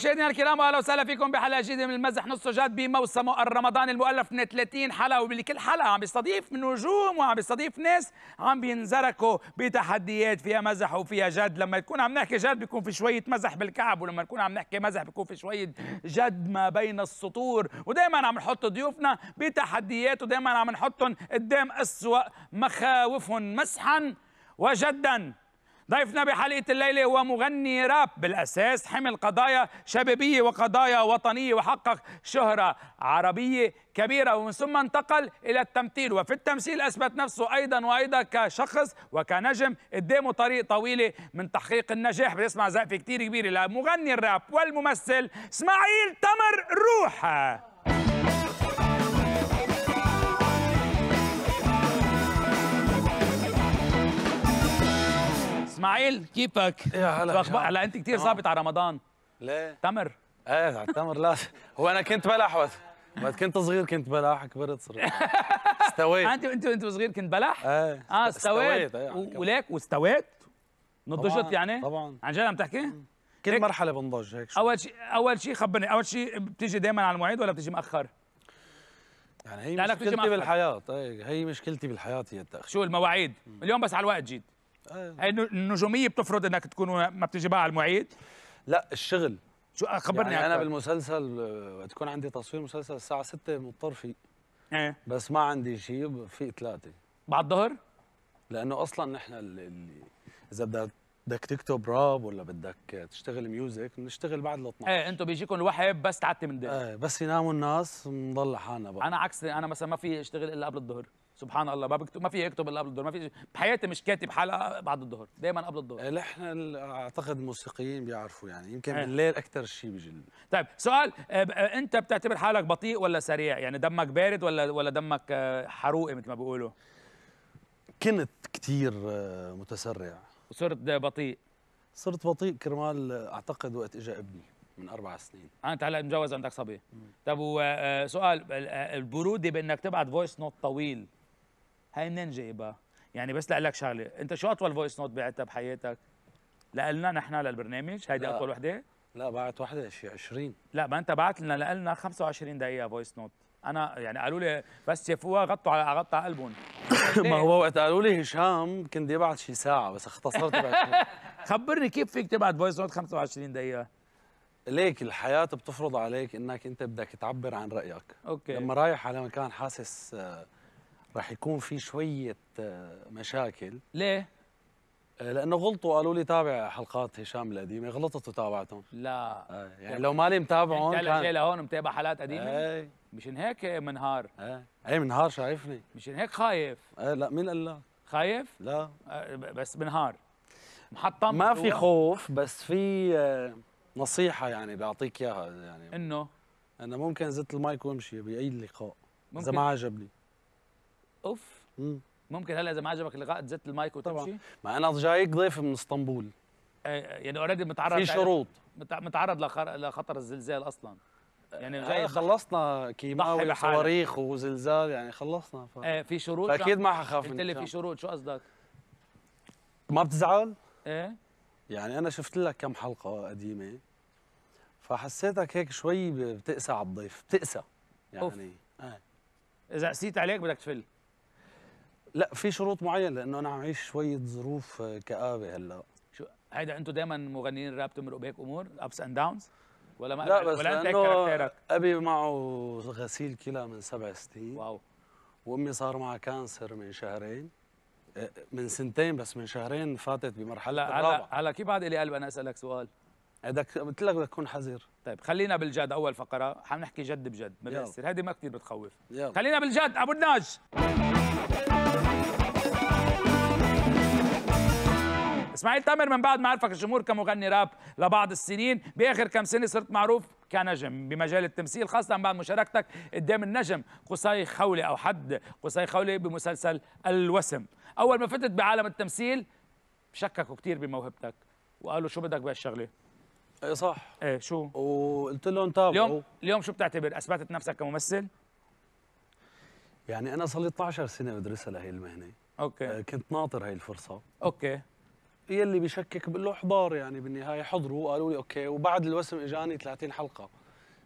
مشاهدينا الكرام اهلا وسهلا فيكم بحلقه جديده من المزح نص جاد بموسم الرمضان المؤلف من 30 حلقه وبكل حلقه عم بيستضيف من نجوم وعم بيستضيف ناس عم بينزركوا بتحديات فيها مزح وفيها جد لما يكون عم نحكي جد بيكون في شويه مزح بالكعب ولما نكون عم نحكي مزح بيكون في شويه جد ما بين السطور ودائما عم نحط ضيوفنا بتحديات ودائما عم نحطهم قدام اسوا مخاوفهم مسحا وجدا ضيفنا بحلقة الليلة هو مغني راب بالأساس حمل قضايا شبابية وقضايا وطنية وحقق شهرة عربية كبيرة ومن ثم انتقل إلى التمثيل وفي التمثيل أثبت نفسه أيضا وأيضا كشخص وكنجم قدامه طريق طويلة من تحقيق النجاح بنسمع زقفة كتير كبيرة لمغني الراب والممثل اسماعيل تمر روحه اسماعيل كيفك؟ يا هلا اخبار هلا انت كثير صعبت آه. على رمضان ليه؟ تمر ايه على التمر لا هو انا كنت بلا احوث وقت كنت صغير كنت بلاح كبرت صرت استويت انت انت وانت صغير كنت بلاح؟ ايه اه استويت, استويت. إيه، وليك واستويت؟ نضجت يعني؟ طبعا عن جد عم تحكي؟ كل مرحله بنضج هيك اول شيء اول شيء خبرني اول شيء بتيجي دائما على المواعيد ولا بتيجي مأخر؟ يعني هي مشكلتي بالحياة هي إيه، هي مشكلتي بالحياة هي التأخير شو المواعيد؟ اليوم بس على الوقت جيت النجوميه بتفرض انك تكون ما بتجيبها على المعيد لا الشغل شو آه، خبرني يعني انا بالمسلسل وقت آه، يكون عندي تصوير مسلسل الساعه 6 مضطر فيه ايه بس ما عندي شيء في ثلاثه بعد الظهر لانه اصلا نحن اللي اذا بدك بدك تكتب راب ولا بدك تشتغل ميوزك بنشتغل بعد ال 12 ايه انتم بيجيكم الوحي بس تعتي من دير ايه بس يناموا الناس بنضل لحالنا بقى انا عكس انا مثلا ما في اشتغل الا قبل الظهر سبحان الله ما بكتب ما في يكتب الا قبل الظهر ما في بحياتي مش كاتب حلقه بعد الظهر دايما قبل الظهر لا إيه، احنا اعتقد الموسيقيين بيعرفوا يعني يمكن أه. بالليل اكثر شيء بيجي طيب سؤال آه، آه، انت بتعتبر حالك بطيء ولا سريع يعني دمك بارد ولا ولا دمك آه، حروقي مثل ما بيقولوا كنت كثير متسرع وصرت بطيء صرت بطيء كرمال اعتقد وقت اجى ابني من اربع سنين انت هلا مجوز عندك صبي طب وسؤال البروده بانك تبعت فويس نوت طويل هاي منين جايبها؟ يعني بس لأقول لك شغله، أنت شو أطول فويس نوت بعتها بحياتك؟ لنا نحن للبرنامج هيدي أطول وحدة؟ لا بعت وحدة شي 20 لا ما أنت بعت لنا لنا 25 دقيقة فويس نوت انا يعني قالوا لي بس شافوها غطوا على غطوا على قلبهم ما هو وقت قالوا لي هشام كنت بعت شي ساعه بس اختصرت خبرني كيف فيك تبعت فويس نوت 25 دقيقه ليك الحياه بتفرض عليك انك انت بدك تعبر عن رايك اوكي لما رايح على مكان حاسس آه راح يكون في شويه آه، مشاكل ليه؟ آه، لانه غلطوا قالوا لي تابع حلقات هشام القديمه غلطت وتابعتهم لا آه، يعني, يعني لو مالي متابعهم يعني انت كان... لهون متابع حالات قديمه ايه مشان هيك منهار ايه ايه منهار شايفني مشان هيك خايف ايه لا مين قال لا خايف لا بس منهار محطم ما في خوف بس في نصيحه يعني بعطيك اياها يعني انه انه ممكن زت المايك وامشي باي لقاء اذا ما عجبني اوف مم. ممكن هلا اذا ما عجبك اللقاء تزت المايك وتمشي طبعا ما انا جايك ضيف من اسطنبول آه، يعني اوريدي متعرض في شروط متعرض لخطر الزلزال اصلا يعني جاي آه خلصنا كيماوي وصواريخ وزلزال يعني خلصنا ف... آه في شروط اكيد ما حخاف قلت لي في شروط شو قصدك؟ ما بتزعل؟ ايه يعني انا شفت لك كم حلقه قديمه فحسيتك هيك شوي بتقسى على الضيف بتقسى يعني أوف. آه. اذا قسيت عليك بدك تفل لا في شروط معينه لانه انا عم اعيش شويه ظروف آه، كابه هلا شو هيدا انتم دائما مغنيين راب تمرقوا بهيك امور ابس اند داونز ولا ما لا بس ولا انت هيك كاركتيرك ابي معه غسيل كلى من سبع سنين واو وامي صار معها كانسر من شهرين آه، من سنتين بس من شهرين فاتت بمرحله هلا هلا كيف بعد لي قلب انا اسالك سؤال بدك قلت لك بدك تكون حذر طيب خلينا بالجد اول فقره حنحكي جد بجد ما بيأثر هذه ما كثير بتخوف يلا. خلينا بالجد ابو الناج اسماعيل تامر من بعد ما عرفك الجمهور كمغني راب لبعض السنين باخر كم سنه صرت معروف كنجم بمجال التمثيل خاصه بعد مشاركتك قدام النجم قصي خولي او حد قصي خولي بمسلسل الوسم اول ما فتت بعالم التمثيل شككوا كثير بموهبتك وقالوا شو بدك بهالشغله ايه صح ايه شو وقلت لهم تابعوا اليوم اليوم شو بتعتبر اثبتت نفسك كممثل يعني انا صار لي 12 سنه بدرسها لهي المهنه اوكي آه، كنت ناطر هاي الفرصه اوكي يلي بشكك بقول له احضار يعني بالنهايه حضروا قالوا لي اوكي وبعد الوسم اجاني 30 حلقه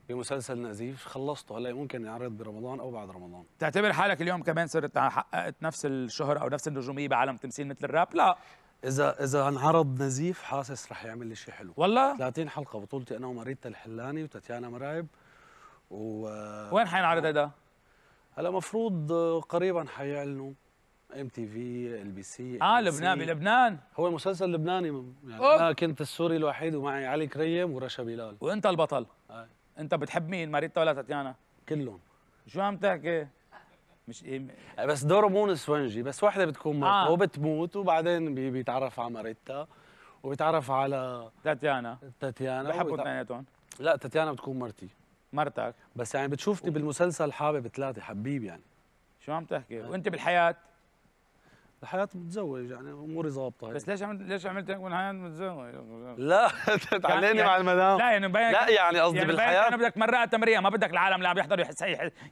بمسلسل نزيف خلصته هلا ممكن يعرض برمضان او بعد رمضان تعتبر حالك اليوم كمان صرت حققت نفس الشهره او نفس النجوميه بعالم تمثيل مثل الراب لا اذا اذا انعرض نزيف حاسس رح يعمل لي شيء حلو والله 30 حلقه بطولتي انا وماريتا الحلاني وتاتيانا مرايب و وين حينعرض هيدا هلا مفروض قريبا حيعلنوا ام تي في ال بي سي اه لبنان بلبنان هو مسلسل لبناني يعني انا كنت السوري الوحيد ومعي علي كريم ورشا بلال وانت البطل آه. انت بتحب مين ماريتا ولا تاتيانا كلهم شو عم تحكي مش إيم... آه، بس دوره مو نسوانجي بس وحده بتكون مرته آه. وبتموت وبعدين بي بيتعرف على ماريتا وبيتعرف على تاتيانا تاتيانا بحبوا اثنيناتهم لا تاتيانا بتكون مرتي مرتك بس يعني بتشوفني و... بالمسلسل حابب ثلاثه حبيب يعني شو عم تحكي وانت بالحياه الحياة متزوج يعني اموري ظابطه بس ليش عملت ليش عملت هيك بالحياة متزوج؟ لا تعليني يعني مع المدام لا يعني مبين لا يعني قصدي يعني بالحياة انا بدك مرة تمرية ما بدك العالم اللي عم يحضروا يحس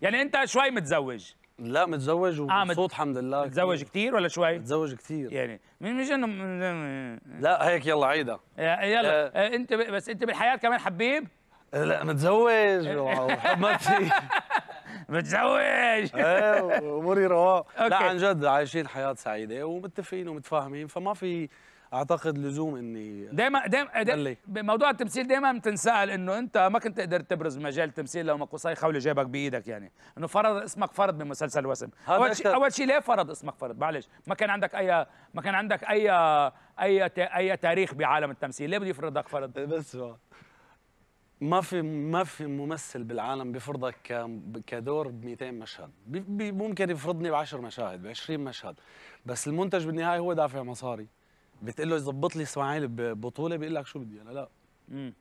يعني انت شوي متزوج لا متزوج آه، ومبسوط آه الحمد لله متزوج كثير ولا شوي؟ متزوج كثير يعني مش انه لا هيك يلا عيدها يلا آه, آه، انت بس انت بالحياة كمان حبيب؟ لا متزوج وحماتي متزوج ايه واموري رواق لا عن جد عايشين حياه سعيده ومتفقين ومتفاهمين فما في اعتقد لزوم اني دائما دائما بموضوع التمثيل دائما بتنسال انه انت ما كنت تقدر تبرز مجال التمثيل لو ما قصي خولي جابك بايدك يعني انه فرض اسمك فرض بمسلسل وسم اول شيء اول شيء ليه فرض اسمك فرض معلش ما كان عندك اي ما كان عندك اي اي اي تاريخ بعالم التمثيل ليه بده يفرضك فرض بس ما في ما في ممثل بالعالم بفرضك كدور ب 200 مشهد ممكن يفرضني ب 10 مشاهد ب 20 مشهد بس المنتج بالنهايه هو دافع مصاري بتقول له يظبط لي اسماعيل ببطوله بيقول لك شو بدي انا لا مم.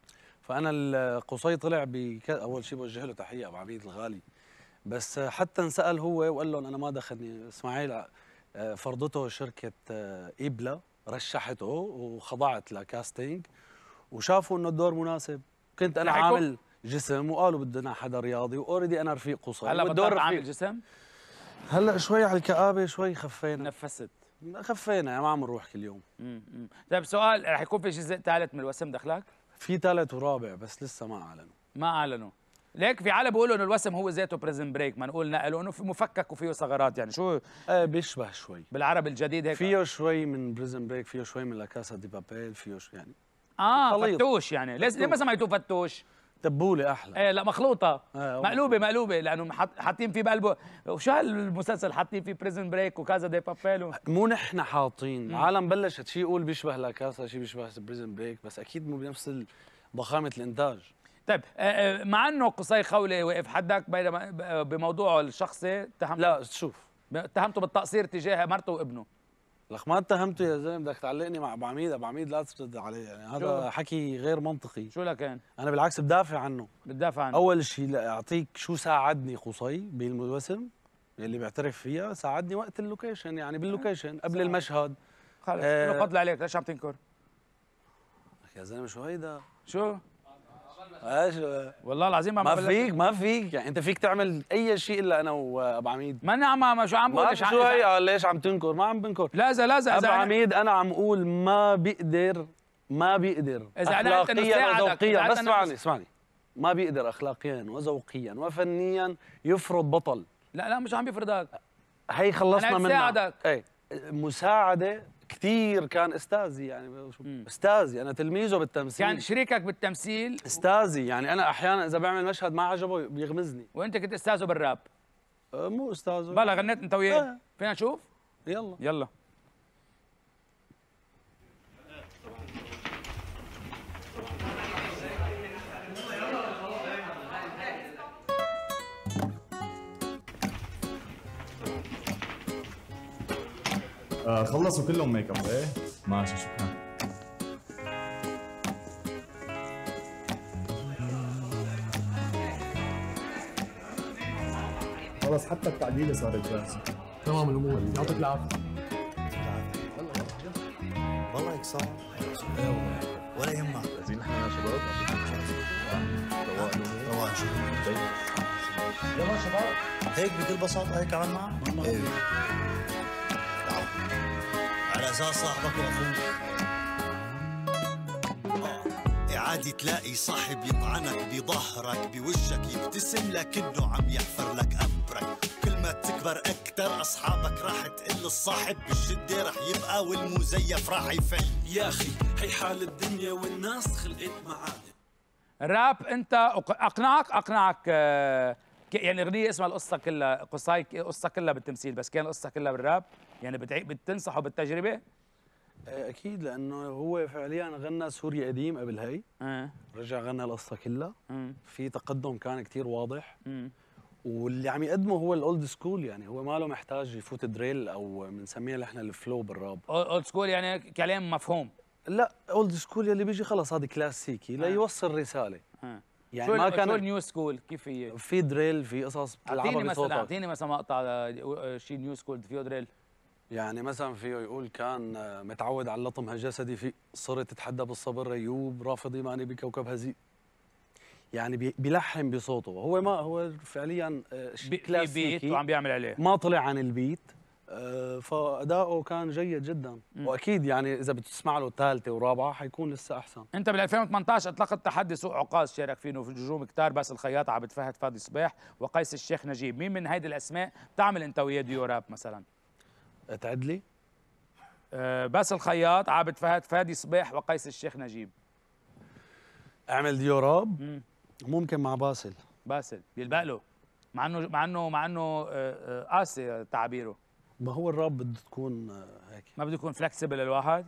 فانا القصي طلع بك... اول شيء بوجه له تحيه ابو عبيد الغالي بس حتى انسال هو وقال لهم انا ما دخلني اسماعيل آه، فرضته شركه آه، ابلا رشحته وخضعت لكاستينج وشافوا انه الدور مناسب كنت انا عامل جسم وقالوا بدنا حدا رياضي واوريدي انا رفيق قصير هلا بدور عامل جسم؟ هلا شوي على الكآبه شوي خفينا نفست خفينا يعني ما عم نروح كل يوم امم طيب سؤال رح يكون في جزء ثالث من الوسم دخلك؟ في ثالث ورابع بس لسه ما اعلنوا ما اعلنوا ليك في عالم بيقولوا انه الوسم هو ذاته بريزن بريك ما نقول نقله انه مفكك وفيه ثغرات يعني شو آه بيشبه شوي بالعربي الجديد هيك فيه شوي من بريزن بريك فيه شوي من لاكاسا دي بابيل فيه شوي يعني اه خليط. فتوش يعني ليش ليه ما سميتوه فتوش؟ تبوله احلى ايه لا مخلوطه آه مقلوبه مقلوبه لانه حاطين فيه بقلبه وشو هالمسلسل حاطين فيه بريزن بريك وكذا دي بابيلو مو نحن حاطين العالم بلشت شيء يقول بيشبه لكاسا شيء بيشبه بريزن بريك بس اكيد مو بنفس ضخامه الانتاج طيب آه، آه، مع انه قصي خوله وقف حدك آه، بموضوعه الشخصي اتهمته لا شوف اتهمته بالتقصير تجاه مرته وابنه لك ما اتهمته يا زلمه بدك تعلقني مع ابو عميد ابو عميد لا ترد علي يعني هذا حكي غير منطقي شو لكان انا بالعكس بدافع عنه بتدافع عنه اول شيء اعطيك شو ساعدني قصي بالوسم اللي بيعترف فيها ساعدني وقت اللوكيشن يعني باللوكيشن قبل صحيح. المشهد خلص آه قتل عليك ليش عم تنكر يا زلمه شو هيدا شو والله العظيم ما فيك إيه. ما فيك يعني انت فيك تعمل اي شيء الا انا وابو عميد ما انا عم شو عم بقول شو هي آه، ليش عم تنكر ما عم بنكر لا اذا لا اذا ابو عميد انا عم اقول ما بقدر ما بيقدر اذا انا اخلاقيا وذوقيا بس اسمعني اسمعني ما بيقدر اخلاقيا وذوقيا وفنيا يفرض بطل لا لا مش عم بيفرضك هي خلصنا منها انا مساعدك ايه مساعده كثير كان استاذي يعني استاذي انا تلميذه بالتمثيل كان شريكك بالتمثيل استاذي يعني انا احيانا اذا بعمل مشهد ما عجبه بيغمزني وانت كنت استاذه بالراب أه، مو استاذه بلا غنيت انت وياه آه. فينا نشوف يلا يلا خلصوا كلهم ميك اب ايه ماشي شكرا خلص حتى التعديله صارت جاهزه تمام الامور يعطيك العافيه والله هيك صار ولا يهمك زين نحن يا شباب روقنا يلا طيب. يا شباب هيك بكل بساطه هيك عنا ايه صار صاحبك واخوك آه، عادي تلاقي صاحب يطعنك بظهرك بوجهك يبتسم لك انه عم يحفر لك قبرك كل ما تكبر اكتر اصحابك راح تقل الصاحب بالشده راح يبقى والمزيف راح يفل يا اخي هي حال الدنيا والناس خلقت معادن راب انت اقنعك اقنعك آه، يعني اغنيه اسمها القصه كلها قصاي القصه كلها بالتمثيل بس كان القصه كلها بالراب يعني بتنصحه بالتجربه آه، اكيد لانه هو فعليا غنى سوريا قديم قبل هي أه. رجع غنى القصه كلها أه. في تقدم كان كتير واضح أه. واللي عم يقدمه هو الاولد سكول يعني هو ما له محتاج يفوت دريل او بنسميها نحن الفلو بالراب اولد سكول يعني كلام مفهوم لا اولد سكول يلي بيجي خلص هذا كلاسيكي ليوصل آه. رساله آه. يعني شو ما كان شو نيو سكول كيف هي؟ في دريل في قصص بتلعبها اعطيني مثلا اعطيني مثلا مقطع شيء نيو سكول فيه دريل يعني مثلا فيه يقول كان آه، متعود على لطمها جسدي في صرت تتحدى بالصبر ريوب رافض ايماني بكوكب هزي يعني بيلحن بصوته هو ما هو فعليا آه، كلاسيكي بيت وعم بيعمل عليه ما طلع عن البيت آه، فاداؤه كان جيد جدا م. واكيد يعني اذا بتسمع له ثالثه ورابعه حيكون لسه احسن انت بال 2018 اطلقت تحدي سوق عقاز شارك فيه نجوم كتار بس الخياط عبد فهد فادي صباح وقيس الشيخ نجيب مين من هيدي الاسماء بتعمل انت وياه ديوراب مثلا تعدلي أه باسل خياط عابد فهد فادي صبيح وقيس الشيخ نجيب اعمل ديوراب ممكن مع باسل باسل بيلبق له مع انه مع انه مع انه آه، آه، قاسي تعابيره ما هو الراب بده تكون آه، هيك ما بده يكون فلكسبل الواحد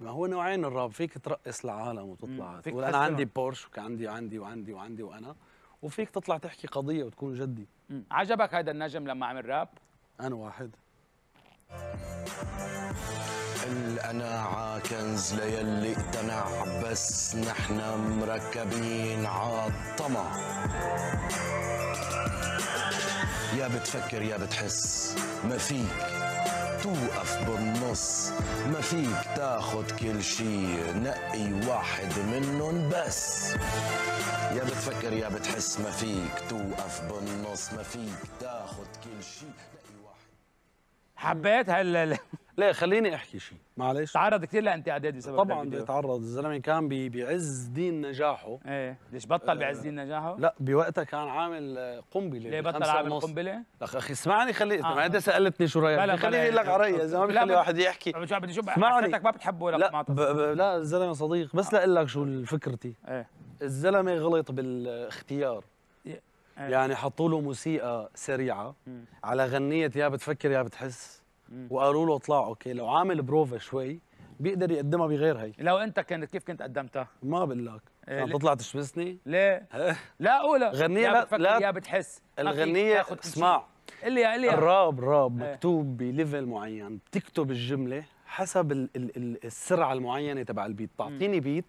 ما هو نوعين الراب فيك ترقص العالم وتطلع تقول انا عندي بورش وعندي وعندي وعندي وعندي وانا وفيك تطلع تحكي قضيه وتكون جدي عجبك هذا النجم لما عمل راب انا واحد القناعة كنز ليلي اقتنع بس نحنا مركبين عالطمع يا بتفكر يا بتحس ما فيك توقف بالنص ما فيك تاخد كل شي نقي واحد منهم بس يا بتفكر يا بتحس ما فيك توقف بالنص ما فيك تاخد كل شي حبيت هلال لا خليني احكي شيء معلش تعرض كثير لانتقادات بسبب طبعا بيتعرض الزلمه كان بي بعز دين نجاحه ايه ليش بطل آه، بعز دين نجاحه؟ لا بوقتها كان عامل قنبله ليه بطل عامل قنبله؟ اخي اسمعني خلي آه. ما انت سالتني شو رايك خليني اقول لك علي رايي اذا ما بخلي واحد يحكي شو بدي اشوف حضرتك ما بتحبه ولا لا ب... ب... لا الزلمه صديق بس آه. لاقول لك شو فكرتي ايه الزلمه غلط بالاختيار إيه. يعني حطوا له موسيقى سريعه مم. على غنيه يا بتفكر يا بتحس وقالوا له اطلع اوكي لو عامل بروفا شوي بيقدر يقدمها بغير هي لو انت كنت كيف كنت قدمتها ما بقول لك عشان تطلع تشبسني ليه لا قولها غنيه لا لا يا بتحس الغنيه اسمع اللي يا الراب راب إيه. مكتوب بليفل معين بتكتب الجمله حسب ال ال ال السرعه المعينه تبع البيت بتعطيني بيت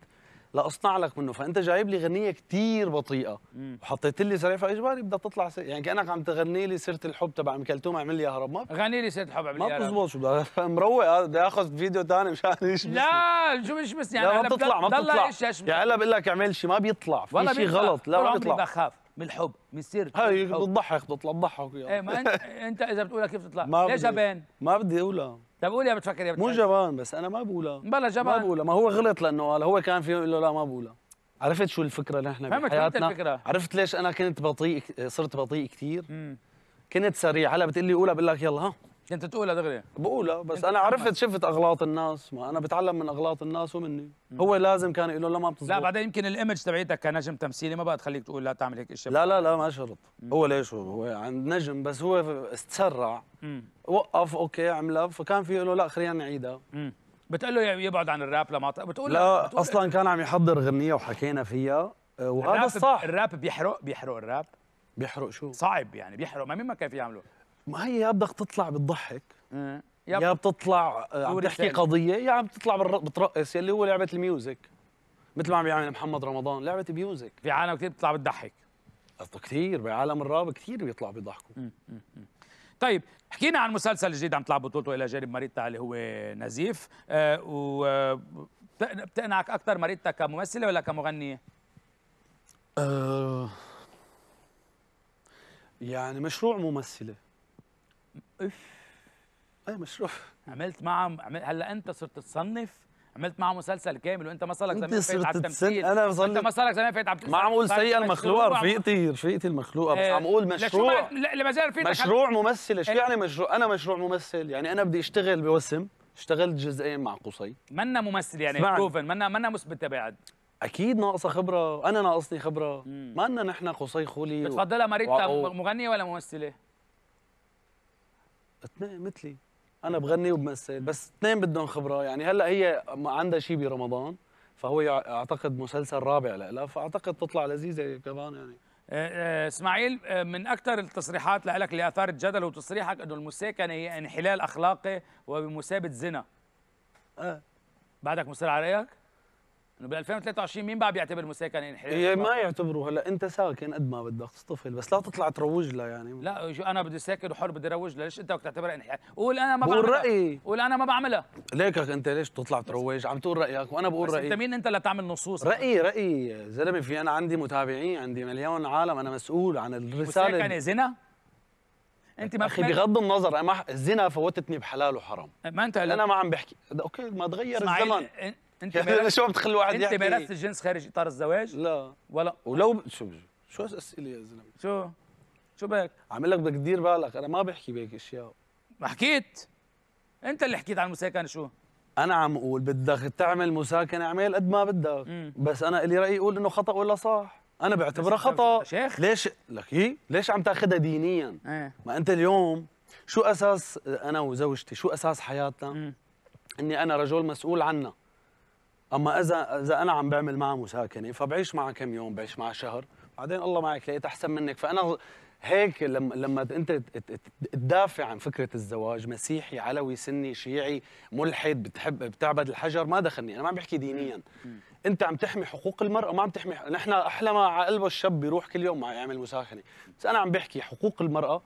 لاصنع لك منه فانت جايب لي غنيه كثير بطيئه وحطيت لي سريع اجباري بدها تطلع سي... يعني كانك عم تغني لي سيره الحب تبع ام كلثوم اعمل لي يا هرب ما غني لي سيره الحب اعمل لي ما بتزبط شو مروق بدي اخذ فيديو ثاني مشان ايش لا شو مش بس يعني لا ما بتطلع ما بتطلع يعني هلا بقول لك اعمل شيء ما بيطلع في شيء غلط لا ما بيطلع بخاف من الحب من سيرة هاي بتضحك بتطلع بتضحك ايه ما انت اذا بتقولها كيف تطلع ليش بين ما بدي اقولها طب قول يا بتفكر يا بتفكر مو جبان بس انا ما بقولها بلا جبان ما بقولها ما هو غلط لانه قال هو كان في يقول له لا ما بقولها عرفت شو الفكره نحن بحياتنا الفكرة. عرفت ليش انا كنت بطيء صرت بطيء كثير كنت سريع هلا بتقول لي قولها بقول لك يلا ها كنت تقولها دغري بقولها بس انا عرفت شفت اغلاط الناس ما انا بتعلم من اغلاط الناس ومني مم. هو لازم كان يقول له لا ما بتزبط لا بعدين يمكن الايمج تبعيتك كنجم تمثيلي ما بقى تخليك تقول لا تعمل هيك اشياء لا لا لا ما شرط هو ليش هو هو عند نجم بس هو استسرع وقف اوكي عملها فكان في له لا خلينا نعيدها بتقول له يبعد عن الراب لما بتقول لا بتقول اصلا كان عم يحضر غنيه وحكينا فيها آه، وهذا صح الراب بيحرق بيحرق الراب بيحرق شو؟ صعب يعني بيحرق ما مين ما كان في يعمله ما هي يا بدك تطلع بتضحك إيه. يا بتطلع آه، عم تحكي قضيه يا عم تطلع بترقص يلي هو لعبه الميوزك مثل ما عم يعمل محمد رمضان لعبه ميوزك في عالم كثير بتطلع بتضحك كثير بعالم الراب كثير بيطلع بيضحكوا طيب حكينا عن مسلسل جديد عم تلعب بطولته الى جانب ماريتا اللي هو نزيف أه و بتقنعك اكثر ماريتا كممثله ولا كمغنيه؟ أه يعني مشروع ممثله اف اي مشروع عملت معه عمل... هلا انت صرت تصنف عملت معه مسلسل كامل وانت ما صارلك زمان فايت على التمثيل انا بظل انت صارلك زمان فايت على التمثيل إيه؟ إيه آه، ما عم اقول سيئه المخلوقه رفيقتي رفيقتي المخلوقه بس عم اقول مشروع لما زال رفيقتك مشروع ممثل شو إيه. يعني مشروع انا مشروع ممثل يعني انا بدي اشتغل بوسم اشتغلت جزئين مع قصي منا ممثل يعني بروفن منا منا مثبته بعد اكيد ناقصه خبره انا ناقصني خبره مم. ما لنا نحن قصي خولي بتفضلها مريتا و... مغنيه ولا ممثله اثنين مثلي انا بغني وبمثل بس اثنين بدهم خبره يعني هلا هي عندها شيء برمضان فهو اعتقد مسلسل رابع لها فاعتقد تطلع لذيذه كمان يعني آه، آه، اسماعيل آه، من اكثر التصريحات لك اللي اثارت جدل وتصريحك انه المساكنه هي يعني انحلال اخلاقي وبمثابه زنا اه بعدك مصر على رايك؟ انه بال 2023 مين بقى بيعتبر مساكن انحراف؟ هي يعني؟ إيه، ما يعتبروا هلا انت ساكن قد ما بدك طفل بس لا تطلع تروج لها يعني لا شو انا بدي ساكن وحر بدي اروج لها ليش انت بدك تعتبرها انحراف؟ قول انا ما بعملها قول رايي قول انا ما بعملها ليكك انت ليش تطلع تروج عم تقول رايك وانا بقول رايي انت مين انت اللي تعمل نصوص رايي رايي زلمه في انا عندي متابعين عندي مليون عالم انا مسؤول عن الرساله مساكنه زنا؟ انت ما اخي بغض النظر انا ما الزنا فوتتني بحلال وحرام ما انت انا ما عم بحكي اوكي ما تغير الزمن انت انا عم تخلي واحد انت مارست الجنس خارج اطار الزواج؟ لا ولا ولو شو شو اسئله يا زلمه شو شو بك؟ عامل لك بدك تدير بالك انا ما بحكي بهيك اشياء ما حكيت انت اللي حكيت عن المساكنه شو؟ انا عم اقول بدك تعمل مساكنه اعمل قد ما بدك مم. بس انا لي رايي اقول انه خطا ولا صح انا بعتبرها خطا شيخ ليش لك إيه؟ ليش عم تاخذها دينيا ايه. ما انت اليوم شو اساس انا وزوجتي شو اساس حياتنا مم. اني انا رجل مسؤول عنها اما اذا اذا انا عم بعمل معها مساكنه فبعيش معها كم يوم بعيش معها شهر بعدين الله معك لقيت احسن منك فانا هيك لما لما انت تدافع عن فكره الزواج مسيحي علوي سني شيعي ملحد بتحب بتعبد الحجر ما دخلني انا ما عم بحكي دينيا انت عم تحمي حقوق المراه ما عم تحمي نحن احلى ما على قلبه الشاب بيروح كل يوم مع يعمل مساخنه بس انا عم بحكي حقوق المراه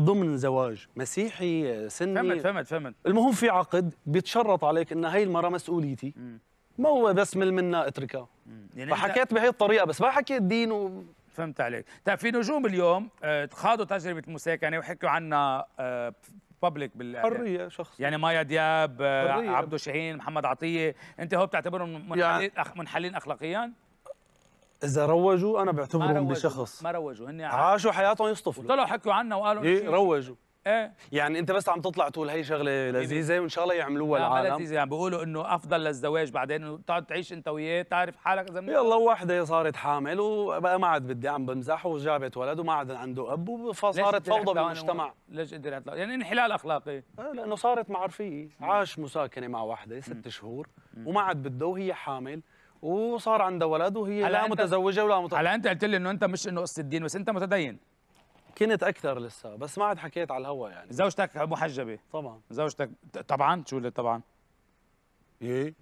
ضمن زواج مسيحي سني فهمت فهمت فهمت المهم في عقد بيتشرط عليك ان هي المراه مسؤوليتي ما هو بس مل منا اتركها يعني فحكيت بهي الطريقه بس ما حكيت دين و... فهمت عليك طيب في نجوم اليوم آه، خاضوا تجربه المساكنة يعني وحكوا عنا بابليك آه، بال حريه شخص يعني مايا دياب آه، عبدو شاهين محمد عطيه انت هو بتعتبرهم منحلين يعني... منحلين اخلاقيا اذا روجوا انا بعتبرهم بشخص ما روجوا هن عاشوا حياتهم يصطفوا طلعوا حكوا عنا وقالوا إيه روجوا ايه يعني انت بس عم تطلع تقول هي شغله إيه. لذيذه وان شاء الله يعملوها العالم آه لذيذه يعني بيقولوا انه افضل للزواج بعدين انه تقعد تعيش انت وياه تعرف حالك اذا يلا وحده صارت حامل وبقى ما عاد بدي عم بمزح وجابت ولد وما عاد عنده اب فصارت فوضى بالمجتمع ليش قدرت يعني انحلال اخلاقي إيه، لانه صارت معرفيه عاش مساكنه مع وحده ست شهور وما عاد بده وهي حامل وصار عندها ولد وهي لا متزوجه ولا متزوجه هلا انت قلت لي انه انت مش انه قصه الدين بس انت متدين كنت اكثر لسه بس ما عاد حكيت على الهوا يعني زوجتك محجبه طبعا زوجتك طبعا شو اللي طبعا ايه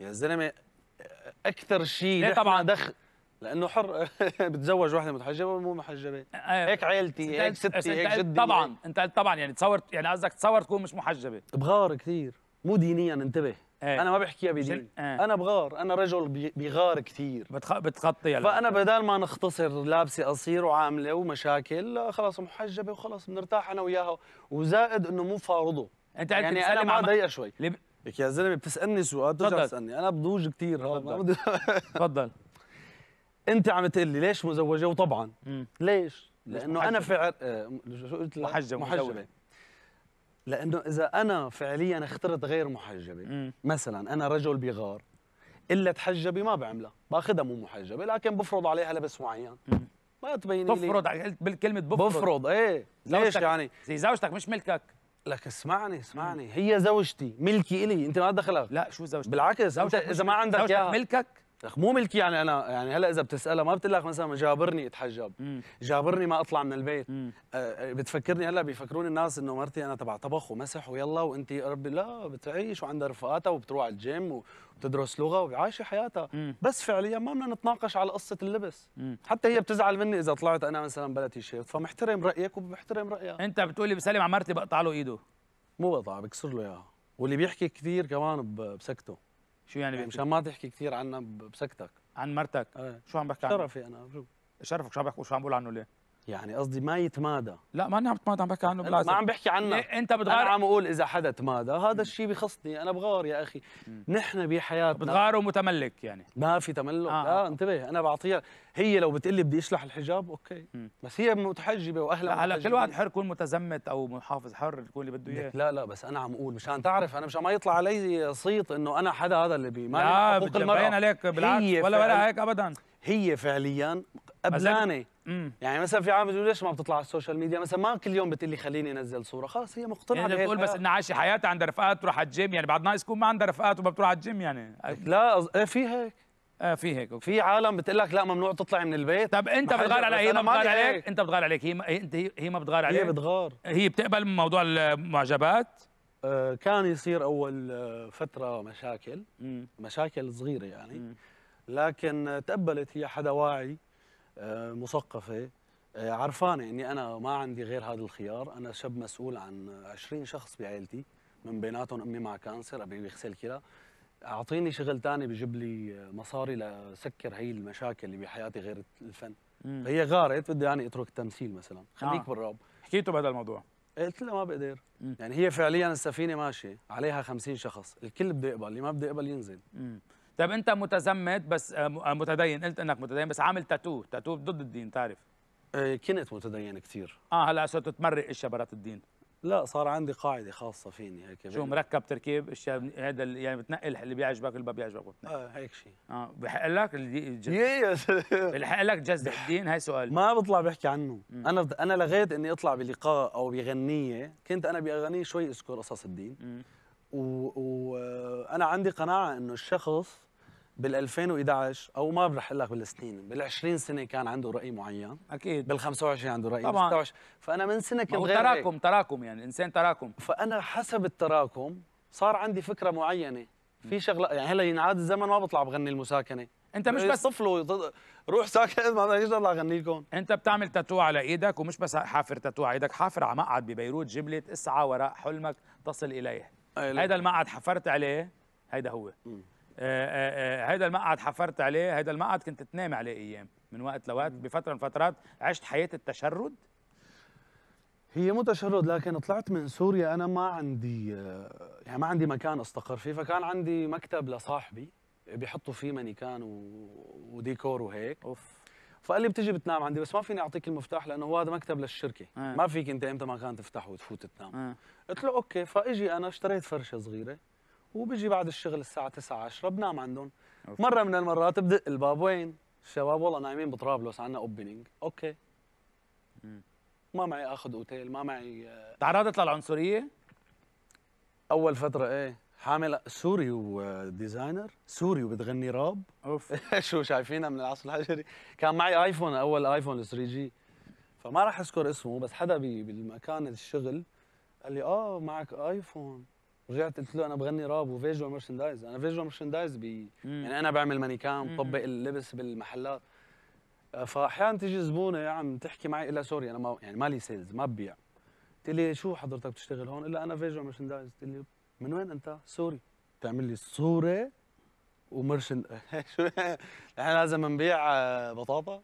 يا زلمه اكثر شيء ليه طبعا دخل لانه حر بتزوج وحده متحجبه ومو محجبه آه. هيك عيلتي هيك ستي هيك جدي طبعا انت قلت طبعا يعني تصور يعني قصدك تصور تكون مش محجبه بغار كثير مو دينيا انتبه ايه. انا ما بحكيها بدين ايه. انا بغار انا رجل بغار كثير بتخ... بتخطي يعني فانا بدل ما نختصر لابسه قصير وعامله ومشاكل خلص محجبه وخلص بنرتاح انا وياها وزائد انه مو فارضه انت يعني انا ما ضيق شوي لب... لك يا زلمه بتسالني سؤال ترجع تسالني انا بضوج كثير تفضل انت عم تقول لي ليش مزوجه وطبعا مم. ليش لانه انا فعل إيه، شو قلت محجبه محجبه لانه اذا انا فعليا اخترت غير محجبه مثلا انا رجل بغار الا تحجبي ما بعملها باخذها مو محجبه لكن بفرض عليها لبس معين ما تبين لي بفرض بالكلمه بفرض بفرض ايه ليش يعني زي زوجتك مش ملكك لك اسمعني اسمعني هي زوجتي ملكي الي انت ما دخلك لا شو زوجتك بالعكس زوجتك انت اذا ما عندك زوجتك ملكك لك مو ملكي يعني انا يعني هلا اذا بتسالها ما بتقول لك مثلا جابرني اتحجب مم. جابرني ما اطلع من البيت أه،, أه بتفكرني هلا بيفكروني الناس انه مرتي انا تبع طبخ ومسح ويلا وانت ربي لا بتعيش وعندها رفقاتها وبتروح على الجيم وبتدرس لغه وعايشه حياتها مم. بس فعليا ما بدنا نتناقش على قصه اللبس مم. حتى هي بتزعل مني اذا طلعت انا مثلا بلا تيشيرت فمحترم رايك وبحترم رايها انت بتقولي بسلم على مرتي بقطع له ايده مو بقطع بكسر له اياها واللي بيحكي كثير كمان بسكته شو يعني, يعني, بيحكي؟ مشان ما تحكي كثير عنا بسكتك عن مرتك ايه. شو عم بحكي عنها؟ شرفي انا شو شرفك شو عم بحكي شو عم بقول عنه ليه؟ يعني قصدي ما يتمادى لا ماني عم بتمادى عم بحكي عنه بلازم ما عم بحكي عنه إيه، انت بتغار انا عم اقول اذا حدا تمادى هذا الشيء بخصني انا بغار يا اخي نحن بحياتنا بتغار ومتملك يعني ما في تملك آه. لا آه. انتبه انا بعطيها هي لو بتقلي بدي اشلح الحجاب اوكي بس هي متحجبه واهلها هلا كل واحد حر يكون متزمت او محافظ حر يكون اللي بده اياه لا لا بس انا عم اقول مشان تعرف انا مشان ما يطلع علي صيت انه انا حدا هذا اللي بي ما لا بتبين عليك بالعكس ولا ولا هيك ابدا هي فعليا قبلانه يعني مثلا في عالم ليش ما بتطلع على السوشيال ميديا مثلا ما كل يوم بتقول لي خليني انزل صوره خلص هي مقتنعه يعني بتقول بس انها عايشه حياتها عندها رفقات تروح على الجيم يعني بعد ناقص يكون ما عندها رفقات وما بتروح على الجيم يعني لا إيه، في هيك اه في هيك أوكي. في عالم بتقول لك لا ممنوع تطلعي من البيت طب انت بتغار على هي ما بتغار عليك. عليك انت بتغار عليك هي ما... انت هي ما بتغار عليك هي بتغار هي بتقبل من موضوع المعجبات آه، كان يصير اول آه، فتره مشاكل مم. مشاكل صغيره يعني مم. لكن تقبلت هي حدا واعي آه، مثقفه آه، عرفانه اني انا ما عندي غير هذا الخيار انا شاب مسؤول عن 20 شخص بعائلتي من بيناتهم امي مع كانسر ابي بيغسل كلى اعطيني شغل ثاني بجيب لي مصاري لسكر هي المشاكل اللي بحياتي غير الفن مم. فهي غارت بدي يعني اترك التمثيل مثلا خليك آه. بالراب حكيته بهذا الموضوع قلت لها ما بقدر مم. يعني هي فعليا السفينه ماشيه عليها 50 شخص الكل بده يقبل اللي ما بده يقبل ينزل مم. طيب انت متزمت بس آه، آه، متدين قلت انك متدين بس عامل تاتو تاتو ضد الدين تعرف آه، كنت متدين كثير اه هلا صرت تمرق اشياء برات الدين لا صار عندي قاعده خاصه فيني هيك شو مركب تركيب اشياء هذا يعني بتنقي اللي بيعجبك اللي ما بيعجبك اه هيك شيء اه بحق لك إيه، بحق لك جزء الدين هاي سؤال ما بطلع بحكي عنه مم. انا انا لغيت اني اطلع بلقاء او بغنيه كنت انا باغانيه شوي اذكر قصص الدين وانا و... عندي قناعه انه الشخص بال 2011 او ما برح اقول لك بالسنين بال 20 سنه كان عنده راي معين اكيد بال 25 عنده راي طبعا 26 فانا من سنه كنت غير تراكم تراكم يعني الانسان تراكم فانا حسب التراكم صار عندي فكره معينه في شغله يعني هلا ينعاد الزمن ما بطلع بغني المساكنه انت مش إيه، بس طفله روح ساكن ما بدي اطلع اغني لكم انت بتعمل تاتو على ايدك ومش بس حافر تاتو على ايدك حافر على مقعد ببيروت جبلة اسعى وراء حلمك تصل اليه هذا المقعد حفرت عليه هيدا هو م. آه، آه، آه، هيدا المقعد حفرت عليه هيدا المقعد كنت تنام عليه ايام من وقت لوقت بفتره من فترات عشت حياه التشرد هي مو تشرد لكن طلعت من سوريا انا ما عندي يعني ما عندي مكان استقر فيه فكان عندي مكتب لصاحبي بيحطوا فيه مانيكان و... وديكور وهيك اوف فقال لي بتجي بتنام عندي بس ما فيني اعطيك المفتاح لانه هو هذا مكتب للشركه آه. ما فيك انت امتى ما كان تفتح وتفوت تنام آه. قلت له اوكي فاجي انا اشتريت فرشه صغيره وبيجي بعد الشغل الساعه 9 10 بنام عندهم أوكي. مره من المرات بدق الباب وين الشباب والله نايمين بطرابلس عندنا اوبننج اوكي مم. ما معي اخذ اوتيل ما معي آه. تعرضت للعنصريه اول فتره ايه حامل سوري وديزاينر سوري وبتغني راب اوف شو شايفينها من العصر الحجري كان معي ايفون اول ايفون 3 جي فما راح اذكر اسمه بس حدا بالمكان الشغل قال لي اه معك ايفون رجعت قلت له انا بغني راب وفيجوال مرشندايز انا فيجوال مرشندايز بي يعني انا بعمل مانيكان بطبق اللبس بالمحلات آه، فاحيانا تيجي زبونه يا عم تحكي معي الا سوري انا ما يعني مالي سيلز ما ببيع قلت لي شو حضرتك بتشتغل هون؟ الا انا فيجوال مرشندايز قلت لي من وين انت؟ سوري تعمل لي صوره ومرشن شو نحن لازم نبيع آه، بطاطا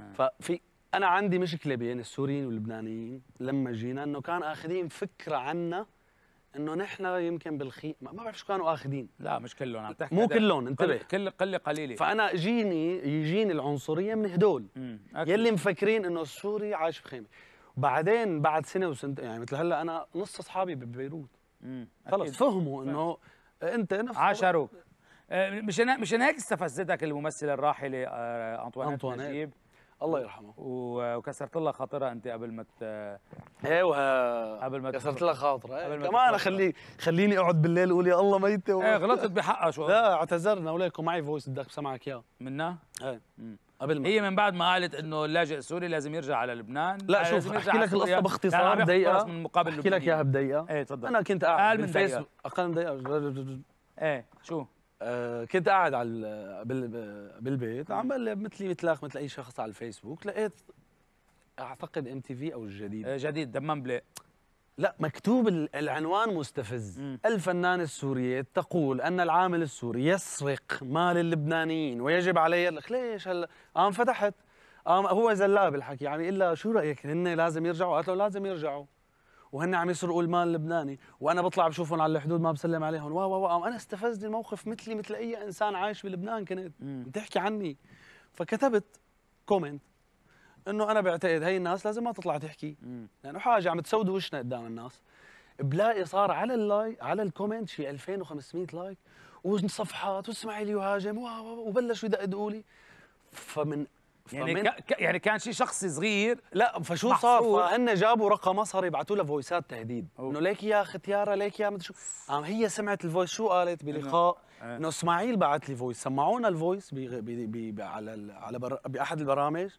آه. ففي انا عندي مشكله بين السوريين واللبنانيين لما جينا انه كان اخذين فكره عنا انه نحن يمكن بالخيم ما بعرف شو كانوا اخذين لا مش كلهم عم تحكي مو كلهم انتبه كل قله قليله فانا جيني يجيني العنصريه من هدول يلي مفكرين انه السوري عايش بخيمه بعدين بعد سنه وسنت يعني مثل هلا انا نص اصحابي ببيروت خلص فهموا انه انت نفس عاشروك أه، مشان مشان هيك استفزتك الممثله الراحله آه، انطوانيت نجيب الله يرحمه وكسرت لها خاطرها انت قبل ما مت... ايوه قبل ما كسرت لها خاطرها ايه. كمان خلي خليني اقعد بالليل اقول يا الله ميته ايه غلطت بحقها شو لا اعتذرنا وليكم معي فويس بدك بسمعك اياه منها؟ ايه قبل ما هي من بعد ما قالت انه اللاجئ السوري لازم يرجع على لبنان لا آه، شوف احكي لك القصه باختصار يعني دقيقه من مقابل احكي لك اياها بدقيقه ايه تفضل انا كنت قاعد قال من دقيقه اقل من دقيقه ايه شو آه، كنت قاعد على بالبيت عم بقلب مثلي مثلك مثل اي شخص على الفيسبوك لقيت اعتقد ام تي في او الجديد آه، جديد دمام بلاق لا مكتوب العنوان مستفز مم. الفنان السورية تقول أن العامل السوري يسرق مال اللبنانيين ويجب علي ليش هلا قام فتحت قام هو زلاب الحكي عم يعني يقول لها شو رأيك هن لازم يرجعوا قالت له لازم يرجعوا وهن عم يسرقوا المال اللبناني وانا بطلع بشوفهم على الحدود ما بسلم عليهم واو واو وا انا استفزني الموقف مثلي مثل اي انسان عايش بلبنان كنت بتحكي عني فكتبت كومنت انه انا بعتقد هي الناس لازم ما تطلع تحكي لانه حاجه عم تسود وشنا قدام الناس بلاقي صار على اللايك على الكومنت شي 2500 لايك وصفحات واسماعيل يهاجم وبلشوا يدقدقوا لي فمن يعني ك... يعني كان شيء شخصي صغير لا فشو صار فهن جابوا رقم صار يبعثوا لها فويسات تهديد انه ليك يا ختياره ليك يا مدري شو قام هي سمعت الفويس شو قالت بلقاء إيه. انه اسماعيل بعث لي فويس سمعونا الفويس بي... بي... بي... بي... على ال... على بر... باحد البرامج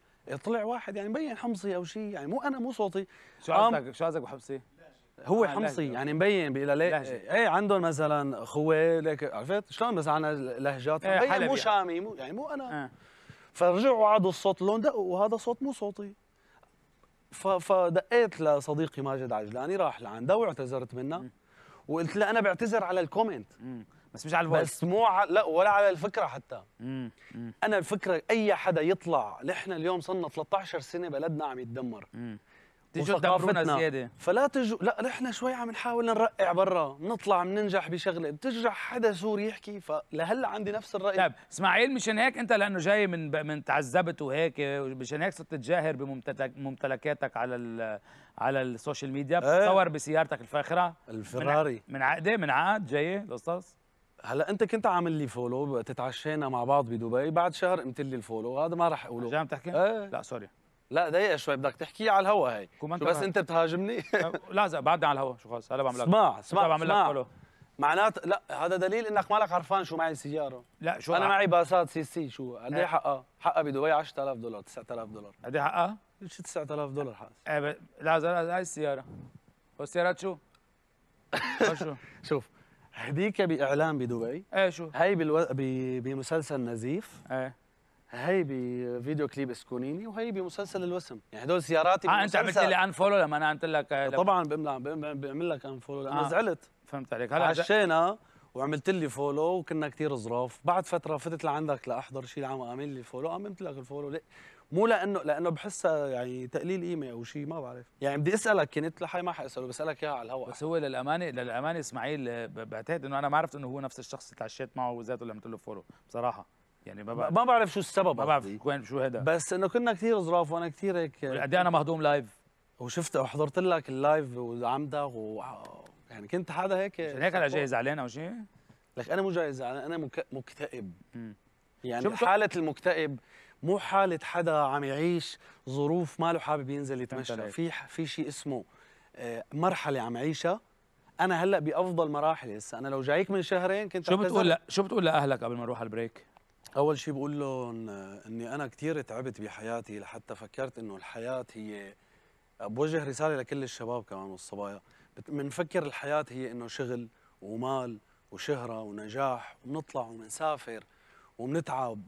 طلع واحد يعني مبين حمصي او شيء يعني مو انا مو صوتي شو قصدك شو قصدك بحمصي؟ هو آه حمصي لهجة. يعني مبين بلا ليه ايه عندهم مثلا خوه ليك عرفت شلون بس عنا لهجات ايه مو يعني. شامي مو يعني مو انا آه. فرجعوا عادوا الصوت اللون دقوا وهذا صوت مو صوتي فدقيت لصديقي ماجد عجلاني راح لعنده واعتذرت منه وقلت له انا بعتذر على الكومنت بس مش على الفويس بس مو ع... لا ولا على الفكره حتى انا الفكره اي حدا يطلع نحن اليوم صرنا 13 سنه بلدنا عم يتدمر مم. تجوا ضعفنا زياده فلا تجوا لا نحن شوي عم نحاول نرقع برا نطلع بننجح بشغله بترجع حدا سوري يحكي فلهلا عندي نفس الراي طيب اسماعيل مشان هيك انت لانه جاي من ب... من تعذبت وهيك مشان هيك صرت تجاهر بممتلكاتك على ال... على السوشيال ميديا بتصور ايه؟ بسيارتك الفاخره الفراري من, عقده من عقد جاي القصص هلا انت كنت عامل لي فولو تتعشينا مع بعض بدبي بعد شهر قمت لي الفولو هذا ما راح اقوله جاي عم تحكي؟ ايه؟ لا سوري لا دقيقة شوي بدك تحكي على الهوا هي شو بس انت بتهاجمني لا زق بعدني على الهوا شو خلص هلا بعمل لك اسمع اسمع بعمل لك فولو معناته لا هذا دليل انك مالك عرفان شو معي سياره لا شو انا معي باسات سي سي شو قد ايه, إيه. حقها؟ حقها بدبي 10000 دولار 9000 دولار قد ايه حقها؟ شو 9000 دولار حقها؟ ايه لا لا هاي السياره والسيارات شو؟ شو؟ شوف هديك باعلان بدبي ايه شو؟ هي بالو... ب... بمسلسل نزيف ايه هي بفيديو كليب اسكونيني وهي بمسلسل الوسم يعني هدول سياراتي آه انت عملت لي ان فولو لما انا قلت لك آه، لما... طبعا بعمل لك ان فولو لما آه. زعلت فهمت عليك هلا عشينا وعملت لي فولو وكنا كثير ظراف بعد فتره فتت لعندك لاحضر شيء العام عامل لي فولو عملت لك الفولو ليه مو لانه لانه بحسها يعني تقليل قيمه او شيء ما بعرف يعني بدي اسالك كنت لحي ما حاساله بسالك اياها على الهواء بس هو للامانه للامانه اسماعيل آه، بعتقد انه انا ما عرفت انه هو نفس الشخص اللي تعشيت معه وذاته اللي عملت له فولو بصراحه يعني ما بعرف ما بعرف شو السبب ما بعرف وين شو هذا بس انه كنا كثير ظراف وانا كثير هيك قد إيه انا مهضوم لايف وشفت وحضرت لك اللايف وعمدك و يعني كنت حدا هيك عشان هيك انا جاي زعلان او شيء لك انا مو جاي زعلان انا مك... مكتئب م. يعني حالة المكتئب مو حالة حدا عم يعيش ظروف ما له حابب ينزل يتمشى في في شيء اسمه آه، مرحلة عم عيشها انا هلا بافضل مراحلي هسه انا لو جايك من شهرين كنت شو بتقول لا شو بتقول لاهلك قبل ما نروح على البريك؟ اول شيء بقول لهم اني انا كثير تعبت بحياتي لحتى فكرت انه الحياه هي بوجه رساله لكل الشباب كمان والصبايا بنفكر الحياه هي انه شغل ومال وشهره ونجاح وبنطلع وبنسافر وبنتعب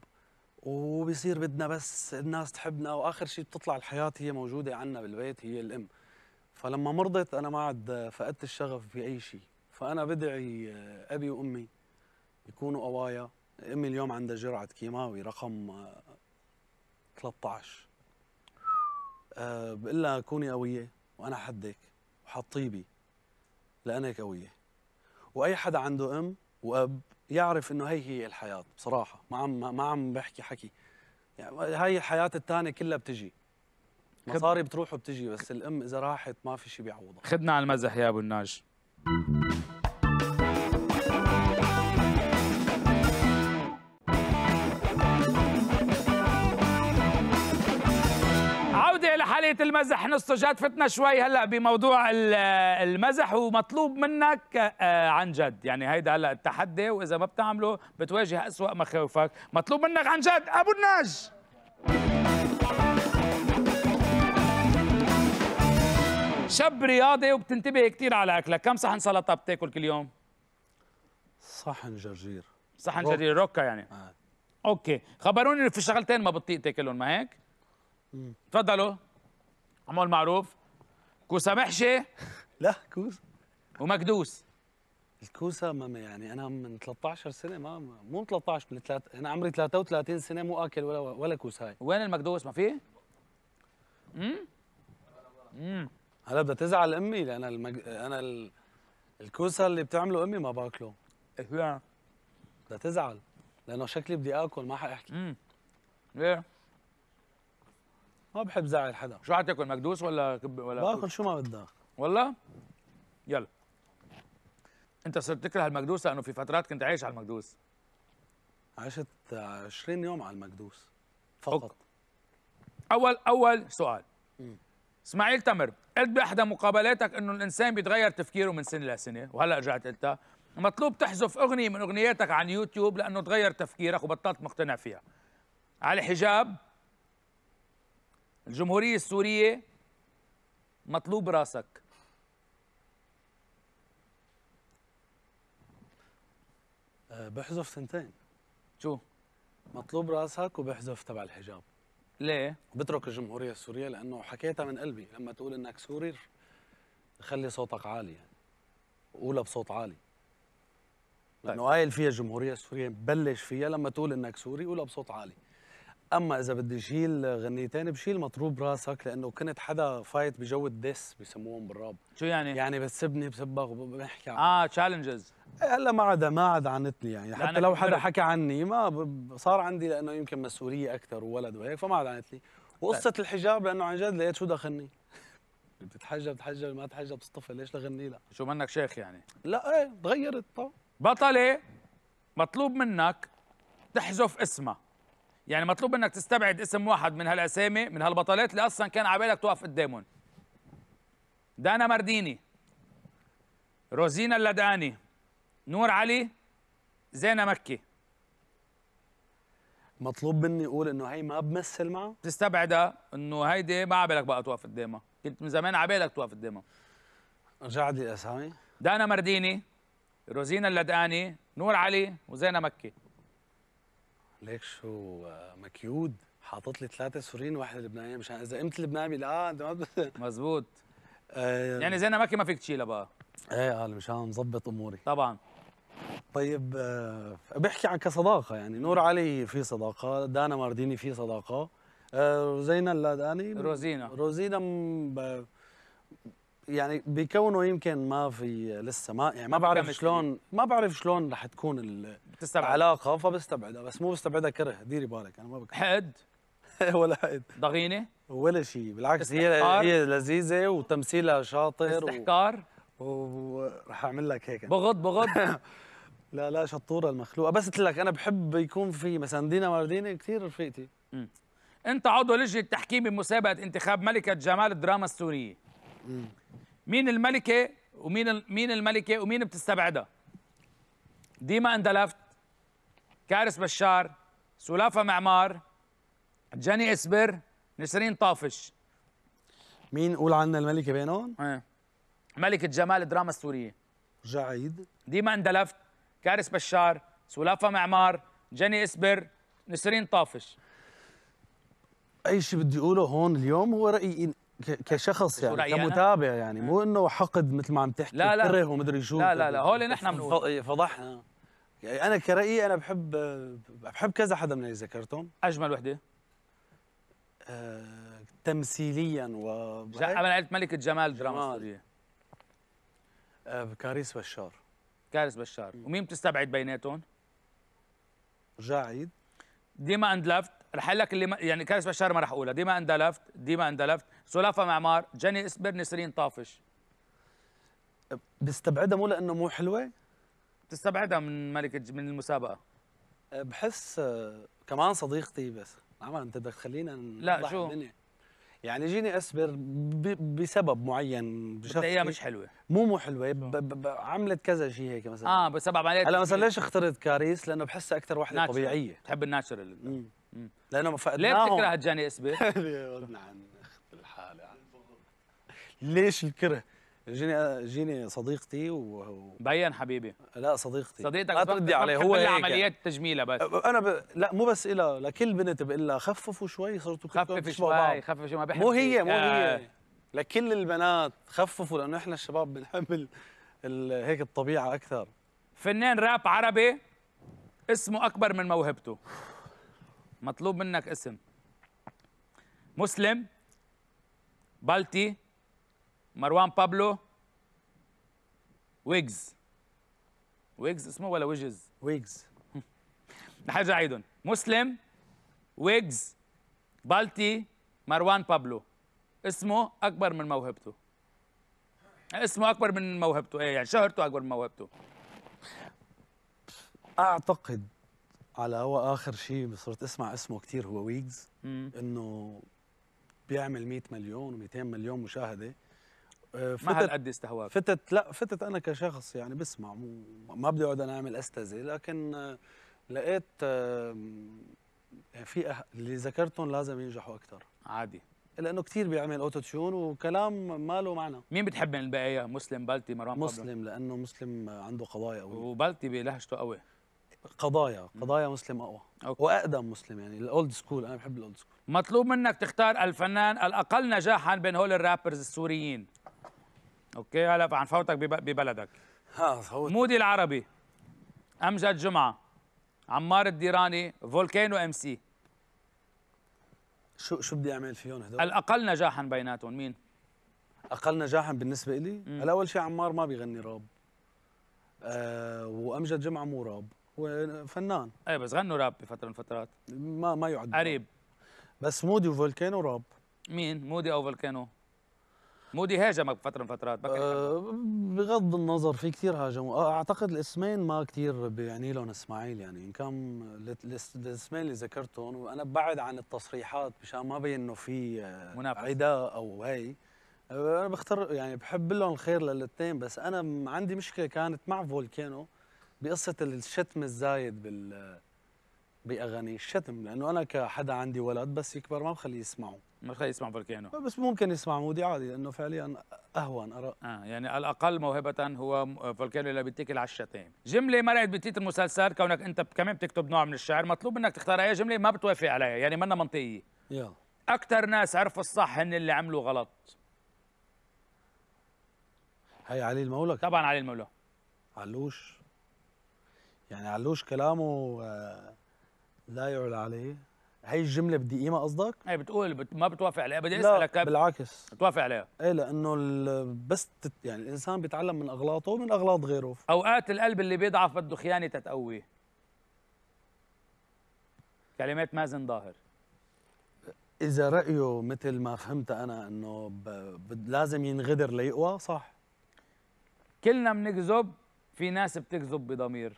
وبصير بدنا بس الناس تحبنا واخر شيء بتطلع الحياه هي موجوده عنا بالبيت هي الام فلما مرضت انا ما عاد فقدت الشغف باي شيء فانا بدعي ابي وامي يكونوا قوايا امي اليوم عندها جرعه كيماوي رقم 13 بقول لها كوني قويه وانا حدك وحطيبي لانك قويه واي حدا عنده ام واب يعرف انه هي هي الحياه بصراحه ما عم ما عم بحكي حكي يعني هاي الحياه الثانيه كلها بتجي مصاري بتروح وبتجي بس الام اذا راحت ما في شيء بيعوضها خدنا على المزح يا ابو الناج عملية المزح نصه جات فتنا شوي هلا بموضوع المزح ومطلوب منك آه، عن جد يعني هيدا هلا التحدي وإذا ما بتعمله بتواجه أسوأ مخاوفك مطلوب منك عن جد أبو الناج شاب رياضي وبتنتبه كثير على أكلك كم صحن سلطة بتاكل كل يوم؟ صحن جرجير صحن جرجير روكا يعني آه. اوكي خبروني في شغلتين ما بتطيق تاكلهم ما هيك؟ تفضلوا عمو معروف كوسا محشي لا كوسا ومكدوس الكوسا ما يعني انا من 13 سنه ما مو من 13 من ثلاث انا عمري 33 سنه مو اكل ولا ولا كوسا هاي وين المكدوس ما في؟ امم امم هلا بدها تزعل امي لان المج... انا ال... الكوسا اللي بتعمله امي ما باكله ايه بدها تزعل لانه شكلي بدي اكل ما حاحكي امم ليه؟ ما بحب زعل حدا شو حتاكل مكدوس ولا كب ولا باكل شو ما بدك والله يلا انت صرت تكره المكدوس لانه في فترات كنت عايش على المكدوس عشت 20 يوم على المكدوس فقط أوك. اول اول سؤال اسماعيل تمر قلت باحدى مقابلاتك انه الانسان بيتغير تفكيره من سنه لسنه وهلا رجعت قلتها مطلوب تحذف اغنيه من اغنياتك عن يوتيوب لانه تغير تفكيرك وبطلت مقتنع فيها على حجاب الجمهورية السورية مطلوب راسك أه، بحذف سنتين شو؟ مطلوب راسك وبحذف تبع الحجاب ليه؟ بترك الجمهورية السورية لأنه حكيتها من قلبي لما تقول إنك سوري خلي صوتك عالي يعني قولها بصوت عالي لأنه هاي طيب. اللي فيها الجمهورية السورية بلش فيها لما تقول إنك سوري قولها بصوت عالي اما اذا بدي شيل غنيتين بشيل مطروب راسك لانه كنت حدا فايت بجو الدس بسموهم بالراب شو يعني؟ يعني بتسبني بسبك وبحكي عن... اه تشالنجز هلا ما عدا ما عدا عنتني يعني حتى لو حدا حكى عني ما صار عندي لانه يمكن مسؤوليه اكثر وولد وهيك فما عدا عنتني وقصه طيب. الحجاب لانه عن جد لقيت شو دخلني بتتحجب بتتحجب ما تحجب تصطفى ليش لغني لا شو منك شيخ يعني لا ايه تغيرت طبعا بطله مطلوب منك تحذف اسمها يعني مطلوب منك تستبعد اسم واحد من هالاسامي من هالبطلات اللي اصلا كان على بالك توقف قدامهم دانا مارديني روزينا اللداني نور علي زينة مكي مطلوب مني اقول انه هي ما بمثل معه تستبعدها انه هيدي ما على بقى توقف قدامها كنت من زمان على بالك توقف قدامها رجعت لي الاسامي دانا مارديني روزينا اللداني نور علي وزينة مكي شو آه، مكيود حاطط لي ثلاثه سورين واحده لبنانيه مشان اذا قمت لبناني لا انت مزبوط مضبوط آه، يعني زينا مكي ما فيك تشيلها بقى ايه قال آه، مشان نظبط اموري طبعا طيب بحكي عن كصداقه يعني نور علي في صداقه دانا مارديني في صداقه آه اللاداني روزينا روزينا يعني بكونه يمكن ما في لسه ما يعني ما بعرف شلون ما بعرف شلون رح تكون العلاقه فبستبعدها بس مو بستبعدها كره ديري بالك انا ما بكره حقد ولا حقد ضغينه ولا شيء بالعكس هي هي لذيذه وتمثيلها شاطر استحكار ورح و... اعمل لك هيك بغض بغض لا لا شطوره المخلوقه بس قلت لك انا بحب يكون في مثلا دينا مارديني كثير رفيقتي انت عضو لجنه تحكيم بمسابقه انتخاب ملكه جمال الدراما السوريه مين الملكه إيه ومين مين الملكه إيه ومين بتستبعدها ديما اندلفت كارس بشار سلافه معمار جاني اسبر نسرين طافش مين قول عنا الملكه بينهم؟ ايه ملكه جمال الدراما السوريه جعيد ديما اندلفت كارس بشار سلافه معمار جاني اسبر نسرين طافش اي شيء بدي اقوله هون اليوم هو رايي كشخص يعني،, يعني كمتابع يعني, مو انه حقد مثل ما عم تحكي لا لا كره ومدري شو لا لا لا هول نحن فضحنا يعني انا كرأيي انا بحب بحب كذا حدا من اللي ذكرتهم اجمل وحده آه تمثيليا و انا قلت ملكة جمال دراما سورية آه كاريس بشار كاريس بشار ومين بتستبعد بيناتهم؟ جاعيد ديما اند لفت رح اقول لك اللي ما يعني كاريس بشار ما رح اقولها ديما اند لفت ديما اند لفت سلافة معمار جني اسبر نسرين طافش بستبعدها مو لانه مو حلوه بتستبعدها من ملكة من المسابقة أه، بحس أه، كمان صديقتي بس عمل انت بدك تخلينا لا شو الدنيا. يعني جيني اسبر بسبب معين بشخص هي مش حلوه مو مو حلوه ب ب عملت كذا شيء هيك مثلا اه بسبب عليك هلا مثلا ليش اخترت كاريس لانه بحسها اكثر وحده طبيعيه بتحب الناتشرال لانه فقدناهم ليه بتكره جاني اسبر؟ ليش الكره؟ جيني جيني صديقتي و... بين حبيبي لا صديقتي صديقتك لا تردي عليه هو هيك عمليات تجميله بس انا ب... لا مو بس إلها لكل بنت بقول لها خففوا شوي صرتوا خففوا شوي خففوا شوي ما بحب مو هي مو هي آه. لكل البنات خففوا لانه احنا الشباب بنحب ال... ال... هيك الطبيعه اكثر فنان راب عربي اسمه اكبر من موهبته مطلوب منك اسم مسلم بلتي مروان بابلو ويجز ويجز اسمه ولا ويجز؟ ويجز حاجة عيدهم مسلم ويجز بالتي مروان بابلو اسمه أكبر من موهبته اسمه أكبر من موهبته إيه يعني شهرته أكبر من موهبته أعتقد على هو آخر شيء صرت أسمع اسمه كثير هو ويجز إنه بيعمل 100 مليون و200 مليون مشاهدة فتت ما قد استهواك فتت لا فتت انا كشخص يعني بسمع مو ما بدي اقعد انا اعمل استاذي لكن آه، لقيت آه، في أه... اللي ذكرتهم لازم ينجحوا اكثر عادي لانه كثير بيعمل اوتو تيون وكلام ما له معنى مين بتحب من البقيه مسلم بلتي مروان مسلم قبل. لانه مسلم عنده قضايا قويه وبلتي بلهجته قوي قضايا قضايا مسلم اقوى أوكي. واقدم مسلم يعني الاولد سكول انا بحب الاولد سكول مطلوب منك تختار الفنان الاقل نجاحا بين هول الرابرز السوريين اوكي هلا فوتك ببلدك مودي العربي امجد جمعه عمار الديراني فولكانو ام سي شو شو بدي اعمل فيهم هدول؟ الاقل نجاحا بيناتهم مين؟ اقل نجاحا بالنسبه لي؟ هلا اول شيء عمار ما بيغني راب أه وامجد جمعه مو راب هو فنان ايه بس غنوا راب بفتره من الفترات ما ما يعد قريب بس مودي وفولكانو راب مين مودي او فولكانو مودي هاجمك فتره من فترات أه بغض النظر في كثير هاجموا أه، اعتقد الاسمين ما كثير بيعني لهم اسماعيل يعني ان كان الاسمين اللي ذكرتهم وانا بعد عن التصريحات مشان ما بين انه في أه، عداء او هي أه، انا بختار يعني بحب لهم الخير للاثنين بس انا عندي مشكله كانت مع فولكانو بقصه الشتم الزايد بال باغاني الشتم لانه انا كحدا عندي ولد بس يكبر ما بخليه يسمعه ما بخليه يسمع فولكانو بس ممكن يسمع مودي عادي لانه فعليا اهون ارى اه يعني الاقل موهبه هو فولكانو اللي بيتكل على الشتائم جمله مرقت بتيت المسلسل كونك انت كمان بتكتب نوع من الشعر مطلوب منك تختار اي جمله ما بتوافق عليها يعني منا منطقيه يلا اكثر ناس عرفوا الصح هن اللي عملوا غلط هي علي المولى طبعا علي المولى علوش يعني علوش كلامه آه لا يعلى عليه هي الجمله بدي قيمه قصدك؟ ايه بتقول بت... ما بتوافق عليها بدي اسالك لا بالعكس بتوافق عليها ايه لانه ال... بس تت... يعني الانسان بيتعلم من اغلاطه ومن اغلاط غيره اوقات القلب اللي بيضعف بده خيانه تتقويه كلمات مازن ظاهر اذا رايه مثل ما فهمت انا انه ب... ب... لازم ينغدر ليقوى صح كلنا بنكذب في ناس بتكذب بضمير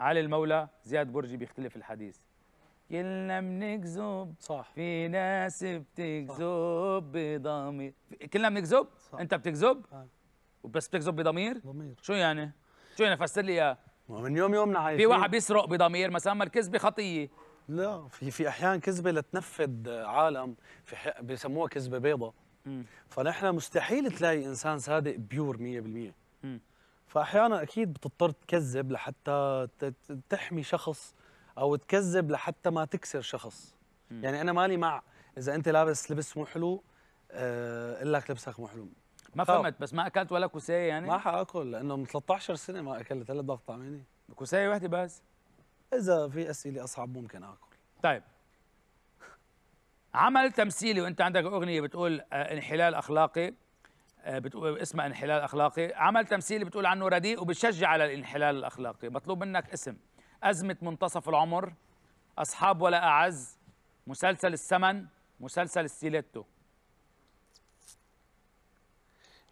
علي المولى زياد برجي بيختلف الحديث كلنا بنكذب صح في ناس بتكذب بضمير كلنا بنكذب انت بتكذب آه. بس بتكذب بضمير ضمير شو يعني شو يعني فسر لي اياه من يوم يومنا عايشين في واحد بيسرق بضمير مثلا ما الكذبه خطيه لا في في احيان كذبه لتنفذ عالم في بسموها بيسموها كذبه بيضة فنحن مستحيل تلاقي انسان صادق بيور 100% فاحيانا اكيد بتضطر تكذب لحتى تحمي شخص او تكذب لحتى ما تكسر شخص م. يعني انا مالي مع اذا انت لابس لبس مو حلو اقول آه، لك لبسك مو حلو ما فهمت بس ما اكلت ولا كوسايه يعني ما حاكل لانه من 13 سنه ما اكلت هلا ضغط طعميني كوسايه وحده بس اذا في اسئله اصعب ممكن اكل طيب عمل تمثيلي وانت عندك اغنيه بتقول آه، انحلال اخلاقي آه، بتقول اسمها انحلال اخلاقي عمل تمثيلي بتقول عنه رديء وبتشجع على الانحلال الاخلاقي مطلوب منك اسم أزمة منتصف العمر أصحاب ولا أعز مسلسل السمن مسلسل السيليتو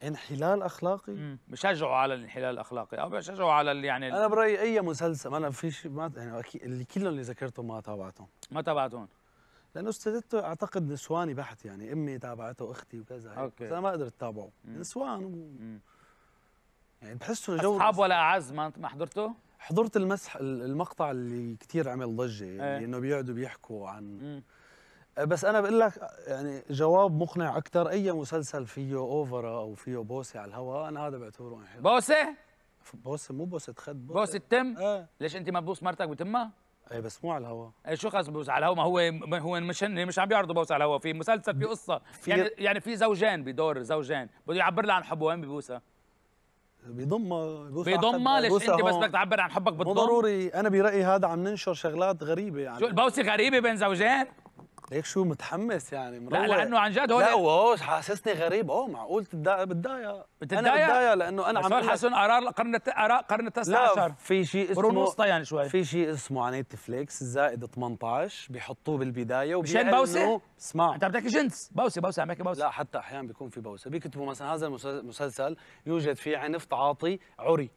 انحلال اخلاقي مم. بشجعوا على الانحلال الاخلاقي او بشجعوا على يعني انا برايي اي مسلسل انا في شيء ما يعني اللي كلهم اللي ذكرتهم ما تابعتهم ما تابعتهم لانه استدته اعتقد نسواني بحت يعني امي تابعته اختي وكذا يعني اوكي فانا انا ما قدرت اتابعه نسوان يعني و... يعني بحسه جو اصحاب ولا اعز ما حضرته؟ حضرت المسح المقطع اللي كثير عمل ضجه يعني انه بيقعدوا بيحكوا عن مم. آه، بس انا بقول لك يعني جواب مقنع اكثر اي مسلسل فيه اوفرا او فيه بوسه على الهواء انا هذا بعتبره بوسه بوسه مو بوسه خد بوسه, تم آه. ليش انت ما تبوس مرتك بتمها اي بس مو على الهواء اي شو خاص بوس على الهواء ما هو ما هو مش مش عم بيعرضوا بوس على الهواء في مسلسل في قصه في يعني يعني في زوجين بدور زوجين بده يعبر لها عن حبه وين ببوسها بيضمها بيضمها ليش انت بس بدك تعبر عن حبك بالضم؟ مو ضروري انا برايي هذا عم ننشر شغلات غريبه يعني شو البوسه غريبه بين زوجين ليك شو متحمس يعني مروق لا لانه عن جد هو لا وهو حاسسني غريب اوه معقول تتضايق بتضايق انا بتضايق لانه انا عم حسن قرار قرن اراء القرن التاسع لا عشر في شيء اسمه قرون وسطى يعني شوي في شيء اسمه على نتفليكس زائد 18 بيحطوه بالبدايه مشان بوسه؟ اسمع انت عم تحكي جنس بوسه بوسه عم بوسه لا حتى احيانا بيكون في بوسه بيكتبوا مثلا هذا المسلسل يوجد فيه عنف تعاطي عري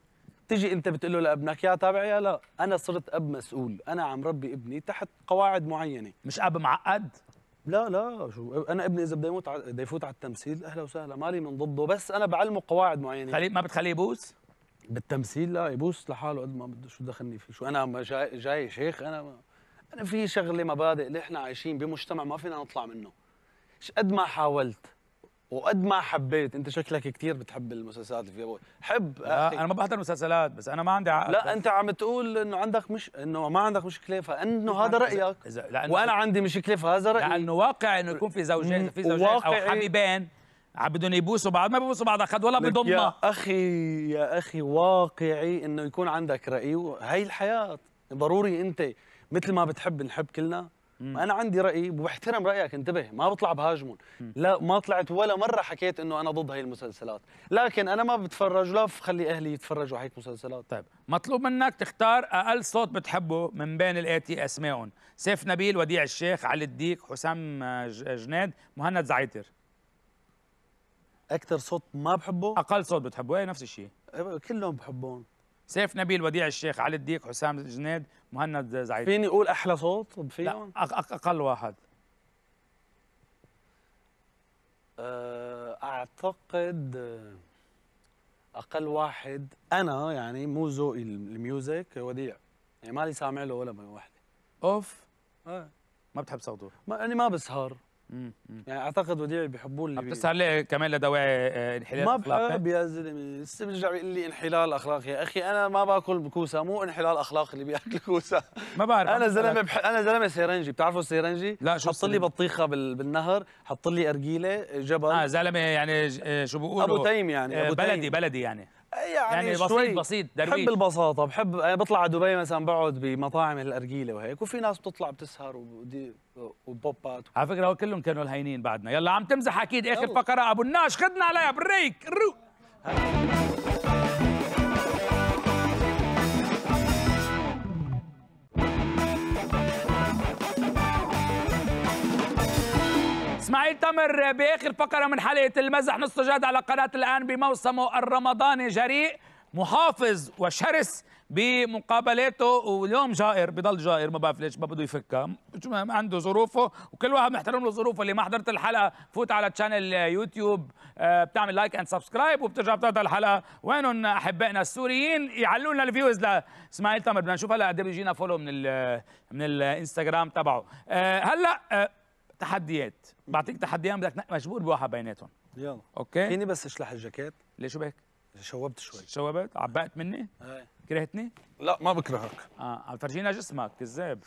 تجي انت بتقول له لابنك يا تابع يا لا انا صرت اب مسؤول انا عم ربي ابني تحت قواعد معينه مش اب معقد لا لا شو انا ابني اذا بده يموت بده يفوت على التمثيل اهلا وسهلا مالي من ضده بس انا بعلمه قواعد معينه خليه ما بتخليه يبوس بالتمثيل لا يبوس لحاله قد ما بده شو دخلني فيه شو انا جاي, جاي شيخ انا ما انا في شغله مبادئ اللي احنا عايشين بمجتمع ما فينا نطلع منه قد ما حاولت وقد ما حبيت انت شكلك كثير بتحب المسلسلات اللي فيها حب لا أخي. انا ما بحضر مسلسلات بس انا ما عندي عقل لا بس. انت عم تقول انه عندك مش انه ما عندك مشكله فانه هذا رايك إذا... لأنه... وانا عندي مشكله فهذا رايي لانه واقع انه يكون في زوجين في زوجين او حبيبين عم بدهم يبوسوا بعض ما بيبوسوا بعض اخذ ولا بضمها يا اخي يا اخي واقعي انه يكون عندك راي وهي الحياه ضروري انت مثل ما بتحب نحب كلنا انا عندي راي وبحترم رايك انتبه ما بطلع بهاجمهم لا ما طلعت ولا مره حكيت انه انا ضد هاي المسلسلات لكن انا ما بتفرج ولا بخلي اهلي يتفرجوا هيك مسلسلات طيب مطلوب منك تختار اقل صوت بتحبه من بين الاتي اسمائهم سيف نبيل وديع الشيخ علي الديك حسام جناد مهند زعيتر اكثر صوت ما بحبه اقل صوت بتحبه اي نفس الشيء إيه، كلهم بحبهم سيف نبيل وديع الشيخ علي الديك حسام جنيد مهند زعيد فيني اقول احلى صوت فيهم؟ لا اقل واحد أه، اعتقد اقل واحد انا يعني مو ذوقي الميوزك وديع يعني مالي سامع له ولا وحده اوف أه. ما بتحب صوته ما انا ما بسهر يعني اعتقد وديعي بيحبوه اللي بتسهر ليه كمان لدواعي آه، انحلال ما بحب يا زلمه لسه بيرجع بيقول لي انحلال اخلاق يا اخي انا ما باكل بكوسه مو انحلال اخلاق اللي بياكل كوسه ما بعرف انا زلمه بح... انا زلمه سيرنجي بتعرفوا السيرنجي؟ لا شو حط لي بطيخه بال... بالنهر حط لي ارجيله جبل اه زلمه يعني آه، شو بيقولوا ابو تيم يعني آه، أبو بلدي تيم. بلدي يعني يعني, يعني بسيط بسيط درويش بحب البساطه بحب بطلع على دبي مثلا بقعد بمطاعم الارجيله وهيك وفي ناس بتطلع بتسهر وبدي وبوبات على فكره كلهم كانوا الهينين بعدنا يلا عم تمزح اكيد اخر فقره ابو الناش خدنا عليها بريك سعيد تمر باخر فقره من حلقه المزح نص جاد على قناه الان بموسمه الرمضاني جريء محافظ وشرس بمقابلاته واليوم جائر بضل جائر ما بعرف ليش ما بده يفكها عنده ظروفه وكل واحد محترم له ظروفه اللي ما حضرت الحلقه فوت على تشانل يوتيوب آه، بتعمل لايك اند سبسكرايب وبترجع بتحضر الحلقه وينهم احبائنا السوريين يعلوا لنا الفيوز لاسماعيل تمر بدنا نشوف هلا قد إيه بيجينا فولو من الـ من الانستغرام تبعه آه، هلا آه، تحديات بعطيك تحديات بدك تنقي مجبور بواحد بيناتهم يلا اوكي فيني بس اشلح الجاكيت ليه شو بك؟ شوبت شوي شوبت عبقت مني؟ ايه كرهتني؟ لا ما بكرهك اه عم تفرجينا جسمك كذاب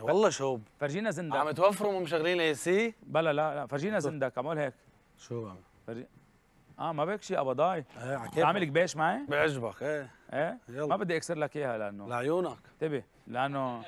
والله شوب فرجينا زندك عم توفروا ومشغلين اي سي؟ بلا لا لا فرجينا زندك عم هيك شو عم فرجي... اه ما بك شيء ابضاي ايه عامل كباش معي؟ بعجبك ايه ايه يلا ما بدي اكسر لك اياها لانه لعيونك انتبه لانه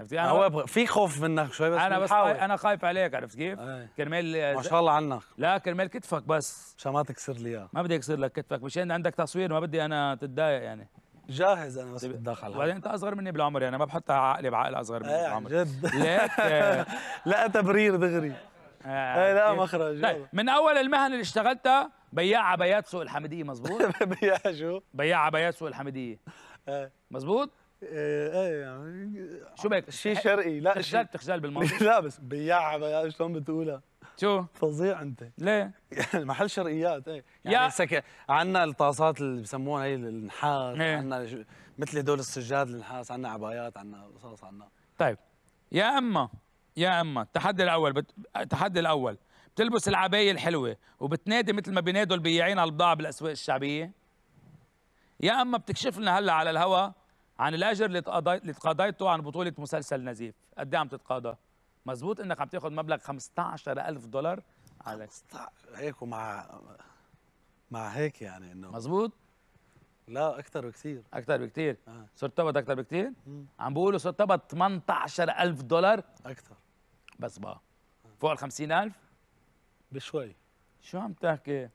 عرفتي انا هو في خوف منك شوي بس انا بس حاول. انا خايف عليك عرفت كيف؟ أيه. كرمال ما شاء الله عنك لا كرمال كتفك بس مشان ما تكسر لي اياه ما بدي اكسر لك كتفك مشان عندك تصوير ما بدي انا تتضايق يعني جاهز انا بس بتدخل طيب، وبعدين انت اصغر مني بالعمر يعني ما بحط عقلي بعقل اصغر مني أيه بالعمر جد ليك لا تبرير دغري آه إيه، لا مخرج طيب من اول المهن اللي اشتغلتها بياع عبايات سوق الحميديه مزبوط بياع شو بياع عبايات سوق الحميديه إيه. مزبوط ايه يعني شو بك شيء شرقي لا تخجل تخجل بالمنطق لا بس بياع شلون بتقولها شو فظيع انت ليه يعني محل شرقيات ايه يعني سك... عندنا الطاسات اللي بسموها هي النحاس إيه. عندنا مثل هدول السجاد النحاس عندنا عبايات عندنا قصص عندنا طيب يا اما يا اما التحدي الاول بت... التحدي الاول بتلبس العباية الحلوة وبتنادي مثل ما بينادوا البياعين على البضاعة بالأسواق الشعبية يا أما بتكشف لنا هلا على الهواء عن الاجر اللي اتقاضيته عن بطوله مسلسل نزيف قد ايه عم تتقاضى مزبوط انك عم تاخذ مبلغ 15000 دولار على هيك ومع مع هيك يعني انه مزبوط لا اكثر بكثير اكثر بكثير آه. صرت تقبض اكثر بكثير عم بيقولوا صرت تقبض 18000 دولار اكثر بس بقى آه. فوق ال 50000 بشوي شو عم تحكي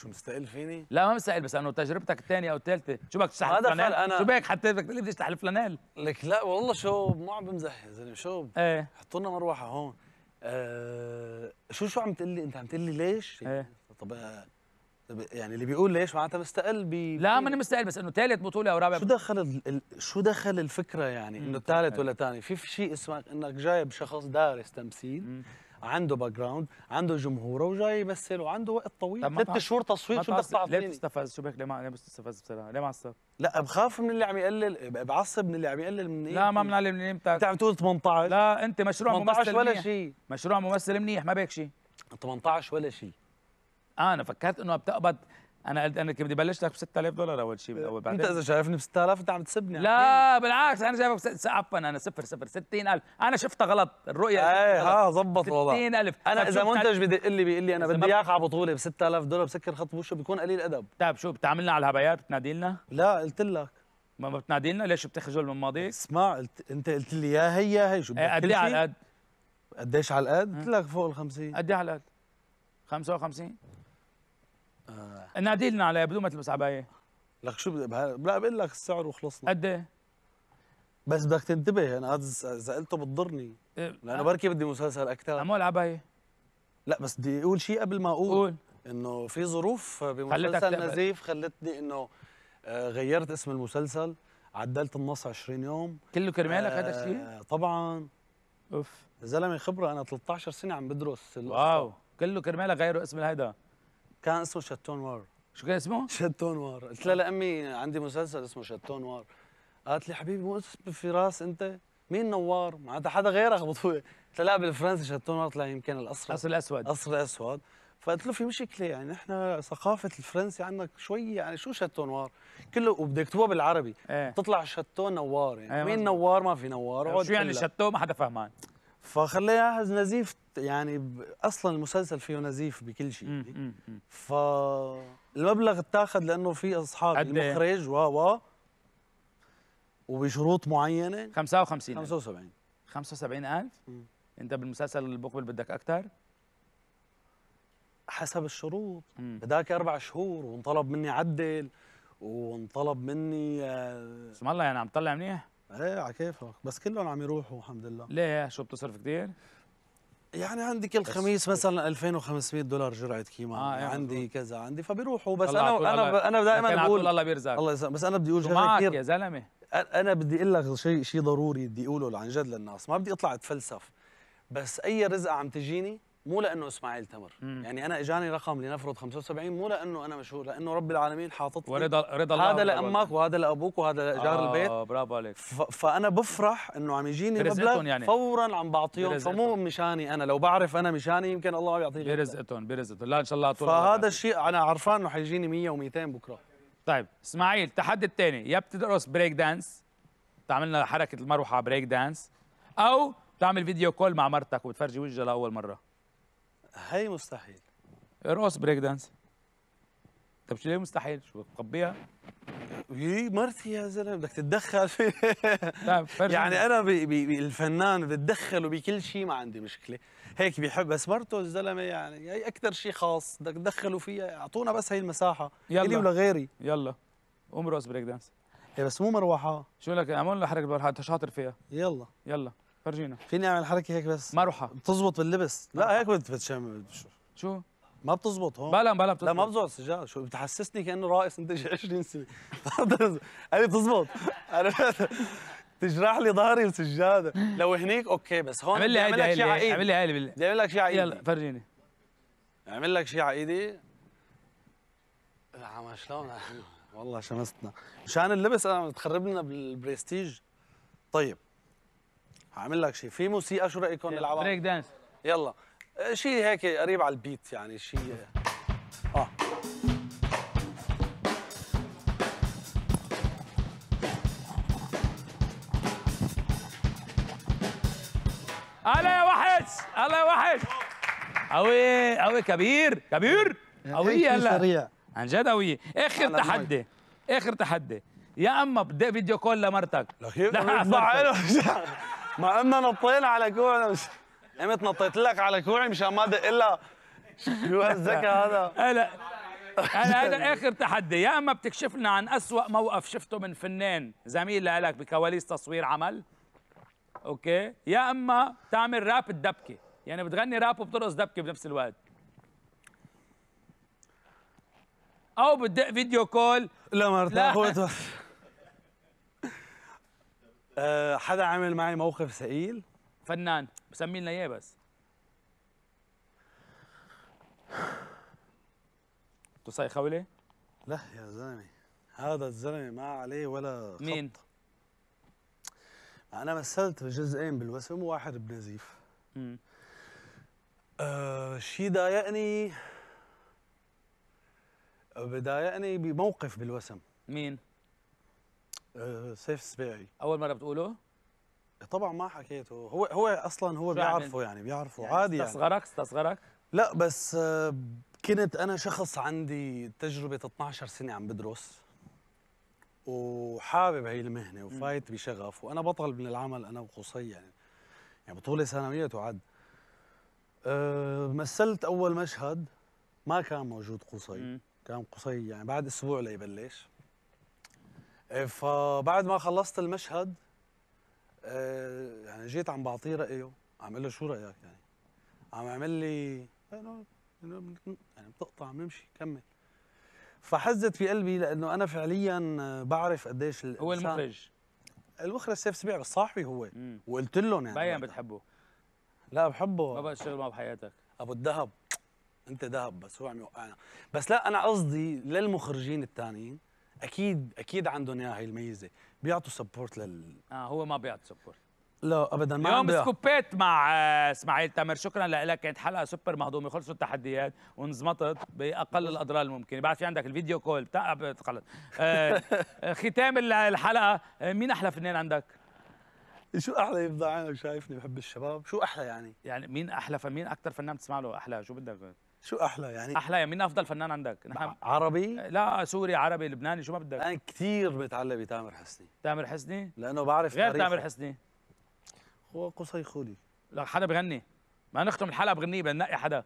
شو مستقل فيني؟ لا ما مستقل بس انه تجربتك الثانية او الثالثة شو بدك تشتحل هذا انا شو بك حتى بدك لي بدي اشتح الفلانيل؟ لك لا والله شو ما عم بمزح يا يعني زلمة شو ايه حطوا لنا مروحة هون آه شو شو عم تقول لي انت عم تقول لي ليش؟ ايه طب يعني اللي بيقول ليش معناتها مستقل بي لا ماني مستقل بس انه ثالث بطوله او رابع شو دخل ال... شو دخل الفكره يعني انه ثالث طيب. ولا ثاني في شيء اسمه انك جايب شخص دارس تمثيل عنده باك جراوند عنده جمهوره وجاي يمثل وعنده وقت طويل ثلاث شهور تصوير شو بدك تعطيني ليه بتستفز شو بك ليه ما بتستفز بصراحه ليه معصب لا بخاف من اللي عم يقلل بعصب من اللي عم يقلل من إيه؟ لا ما بنعلم من قيمتك انت عم تقول 18 لا انت مشروع 18 ممثل ولا شيء مشروع ممثل منيح ما بك شيء 18 ولا شيء آه، انا فكرت انه بتقبض انا قلت انا كنت بلش لك ب 6000 دولار اول شيء اول بعدين انت اذا شايفني ب 6000 انت عم تسبني لا بالعكس انا شايفك بس... عفوا انا صفر صفر 60000 انا شفتها غلط الرؤيه ايه ها ظبط الوضع 60000 انا اذا منتج بدي يقول لي بيقول لي انا بدي اياك على بطوله ب 6000 دولار بسكر خط بوشه بيكون قليل ادب طيب شو بتعاملنا على الهبايات بتنادي لنا؟ لا قلت لك ما بتنادي لنا ليش بتخجل من ماضيك؟ اسمع قلت انت قلت لي يا هي يا هي شو بدك إيه، إيه قد ايه على القد؟ قديش على القد؟ قلت لك فوق ال 50 قد ايه على القد؟ 55 آه. نادي لنا عليها بدون ما تلبس عبايه لك شو لا بقول لك السعر وخلصنا قد ايه بس بدك تنتبه انا اذا قلته بتضرني إيه. لانه بركي بدي مسلسل اكثر مو العبايه لا بس بدي اقول شيء قبل ما اقول قول انه في ظروف بمسلسل نزيف خلتني انه آه، غيرت اسم المسلسل عدلت النص 20 يوم كله كرمالك هذا الشيء؟ آه، طبعا اوف زلمه خبره انا 13 سنه عم بدرس واو كله كرمالك غيروا اسم الهيدا كان اسمه شتون وار شو كان اسمه؟ شتون وار قلت لها لامي عندي مسلسل اسمه شتون وار قالت لي حبيبي مو اسم فراس انت مين نوار؟ معناتها حدا غيرك بطوله قلت لها لا بالفرنسي شتون وار طلع يمكن القصر القصر الاسود القصر الاسود فقلت له في مشكله يعني احنا ثقافه الفرنسي عندك شوي يعني شو شتو نوار كله وبده يكتبوها بالعربي ايه. تطلع شتو نوار يعني ايه مين نوار ما في نوار شو يعني شتو ما حدا فهمان فخليها نزيف يعني اصلا المسلسل فيه نزيف بكل شيء فالمبلغ اتاخذ لانه في اصحاب إيه؟ المخرج و و وبشروط معينه 55 75 75000 انت بالمسلسل اللي بقبل بدك اكثر حسب الشروط بدك اربع شهور وانطلب مني عدل وانطلب مني بسم آه، الله يعني عم تطلع منيح ايه على كيفك بس كلهم عم يروحوا الحمد لله ليه شو بتصرف كثير يعني عندي كل خميس مثلا 2500 دولار جرعه كيما آه يعني عندي بروح. كذا عندي فبيروحوا بس انا انا انا دائما بقول الله بيرزقك الله يسلمك بس انا بدي اقول شغله كثير يا زلمه انا بدي اقول لك شيء شيء ضروري بدي اقوله عن جد للناس ما بدي اطلع اتفلسف بس اي رزقه عم تجيني مو لانه اسماعيل تمر مم. يعني انا اجاني رقم لنفرض 75 مو لانه انا مشهور لانه رب العالمين حاطط ورضا رضا الله هذا لامك وهذا لابوك وهذا لجار آه البيت اه برافو عليك فانا بفرح انه عم يجيني مبلغ يعني. فورا عم بعطيهم فمو مشاني انا لو بعرف انا مشاني يمكن الله يعطيني برزقتهم برزقتهم لا ان شاء الله طول فهذا الشيء انا عرفان انه حيجيني 100 و200 بكره طيب اسماعيل التحدي الثاني يا بتدرس بريك دانس تعملنا حركه المروحه بريك دانس او تعمل فيديو كول مع مرتك وتفرجي وجهها لاول مره هي مستحيل ارقص بريك دانس طب ليه مستحيل شو بتخبيها يي مرتي يا زلمه بدك تتدخل في يعني انا بي بي الفنان بتدخله بكل شيء ما عندي مشكله هيك بيحب بس مرته الزلمه يعني هي اكثر شيء خاص بدك تدخلوا فيها اعطونا بس هي المساحه يلا الي ولغيري يلا قوم رقص بريك دانس هي إيه، بس مو مروحه شو لك اعمل حركه مروحه انت شاطر فيها يلا يلا فرجينا فيني اعمل حركه هيك بس ما روحها بتزبط باللبس لا هيك بتشم شو ما بتزبط هون بلا بلا بتزبط لا ما بزبط سجاد شو بتحسسني كانه رائس انتج 20 سنه قال بتزبط انا تجرح لي ظهري السجاده لو هنيك اوكي بس هون عمل لي عيدي عمل لك اعمل لي عيدي بدي اعمل لك شيء على يلا فرجيني اعمل لك شيء على ايدي آه، ما شلون والله شمستنا مشان اللبس انا بتخرب لنا بالبرستيج طيب هعمل لك شيء في موسيقى شو رايكم نلعبها بريك دانس يلا آه، شيء هيك قريب على البيت يعني شيء آه. اه هلا يا وحش هلا يا وحش قوي قوي كبير كبير قوي هلا سريع عن جد قوي اخر تحدي اخر تحدي يا اما بدي فيديو كول لمرتك لا اطلع له ما قمنا نطينا على كوعنا مش... قمت نطيت لك على كوعي مشان ما ادق لها شو هالذكاء هذا هلا هلا هذا اخر تحدي يا اما بتكشف لنا عن اسوأ موقف شفته من فنان زميل لك بكواليس تصوير عمل اوكي يا اما تعمل راب الدبكه يعني بتغني راب وبترقص دبكه بنفس الوقت او بتدق فيديو كول لمرتاح لا أه حدا عامل معي موقف ثقيل فنان بسمي لنا اياه بس قصي خولي لا يا زلمه هذا الزلمه ما عليه ولا خط مين انا مثلت بجزئين بالوسم وواحد بنزيف امم أه شيء ضايقني بضايقني بموقف بالوسم مين سيف سباعي اول مره بتقوله طبعا ما حكيته هو هو اصلا هو بيعرفه يعني بيعرفه يعني عادي يعني. استصغرك يعني. استصغرك لا بس آه، كنت انا شخص عندي تجربه 12 سنه عم بدرس وحابب هي المهنه وفايت بشغف وانا بطل من العمل انا وقصي يعني يعني بطوله ثانويه تعد أه مثلت اول مشهد ما كان موجود قصي كان قصي يعني بعد اسبوع ليبلش فبعد ما خلصت المشهد آه، يعني جيت عم بعطيه رايه عم له شو رايك يعني عم عمل لي يعني بتقطع عم نمشي كمل فحزت في قلبي لانه انا فعليا بعرف قديش الإنسان هو المخرج المخرج سيف سبيع بس صاحبي هو وقلت لهم يعني باين بتحبه لا بحبه ما بقى تشتغل معه بحياتك ابو الذهب انت ذهب بس هو عم يوقعنا بس لا انا قصدي للمخرجين الثانيين اكيد اكيد عندهم اياها هي الميزه بيعطوا سبورت لل اه هو ما بيعطي سبورت لا ابدا ما اليوم سكوبيت مع آه، اسماعيل تامر شكرا لك كانت حلقه سوبر مهضومه خلصوا التحديات ونزمطت باقل الاضرار الممكنه بعد في عندك الفيديو كول بتاع آه، خلص آه، ختام الحلقه مين احلى فنان عندك؟ شو احلى يفضل عينك شايفني بحب الشباب شو احلى يعني؟ يعني مين احلى فنان مين اكثر فنان بتسمع له احلى شو بدك؟ شو احلى يعني احلى يعني مين افضل فنان عندك نحن عربي لا سوري عربي لبناني شو ما بدك انا كثير متعلق بتامر حسني تامر حسني لانه بعرف غير تامر حسني هو قصي خولي لا حدا بغني ما نختم الحلقه بغنيه بدنا حدا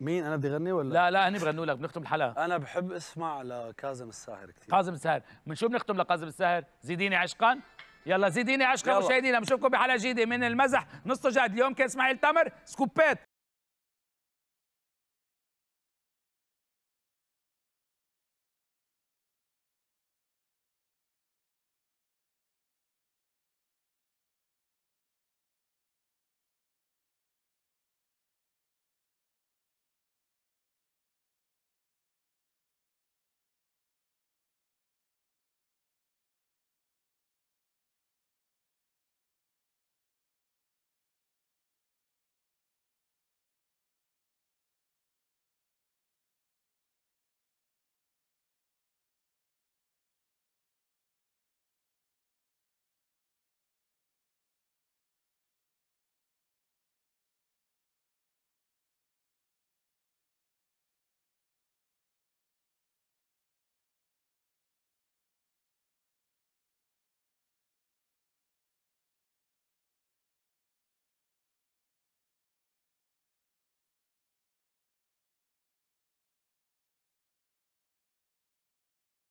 مين انا بدي غني ولا لا لا هني بغنوا لك بنختم الحلقه انا بحب اسمع لكاظم الساهر كثير كاظم الساهر من شو بنختم لكاظم الساهر زيديني عشقا يلا زيديني عشقا مشاهدينا بنشوفكم بحلقه جديده من المزح نص جاد اليوم كان اسماعيل تمر سكوبات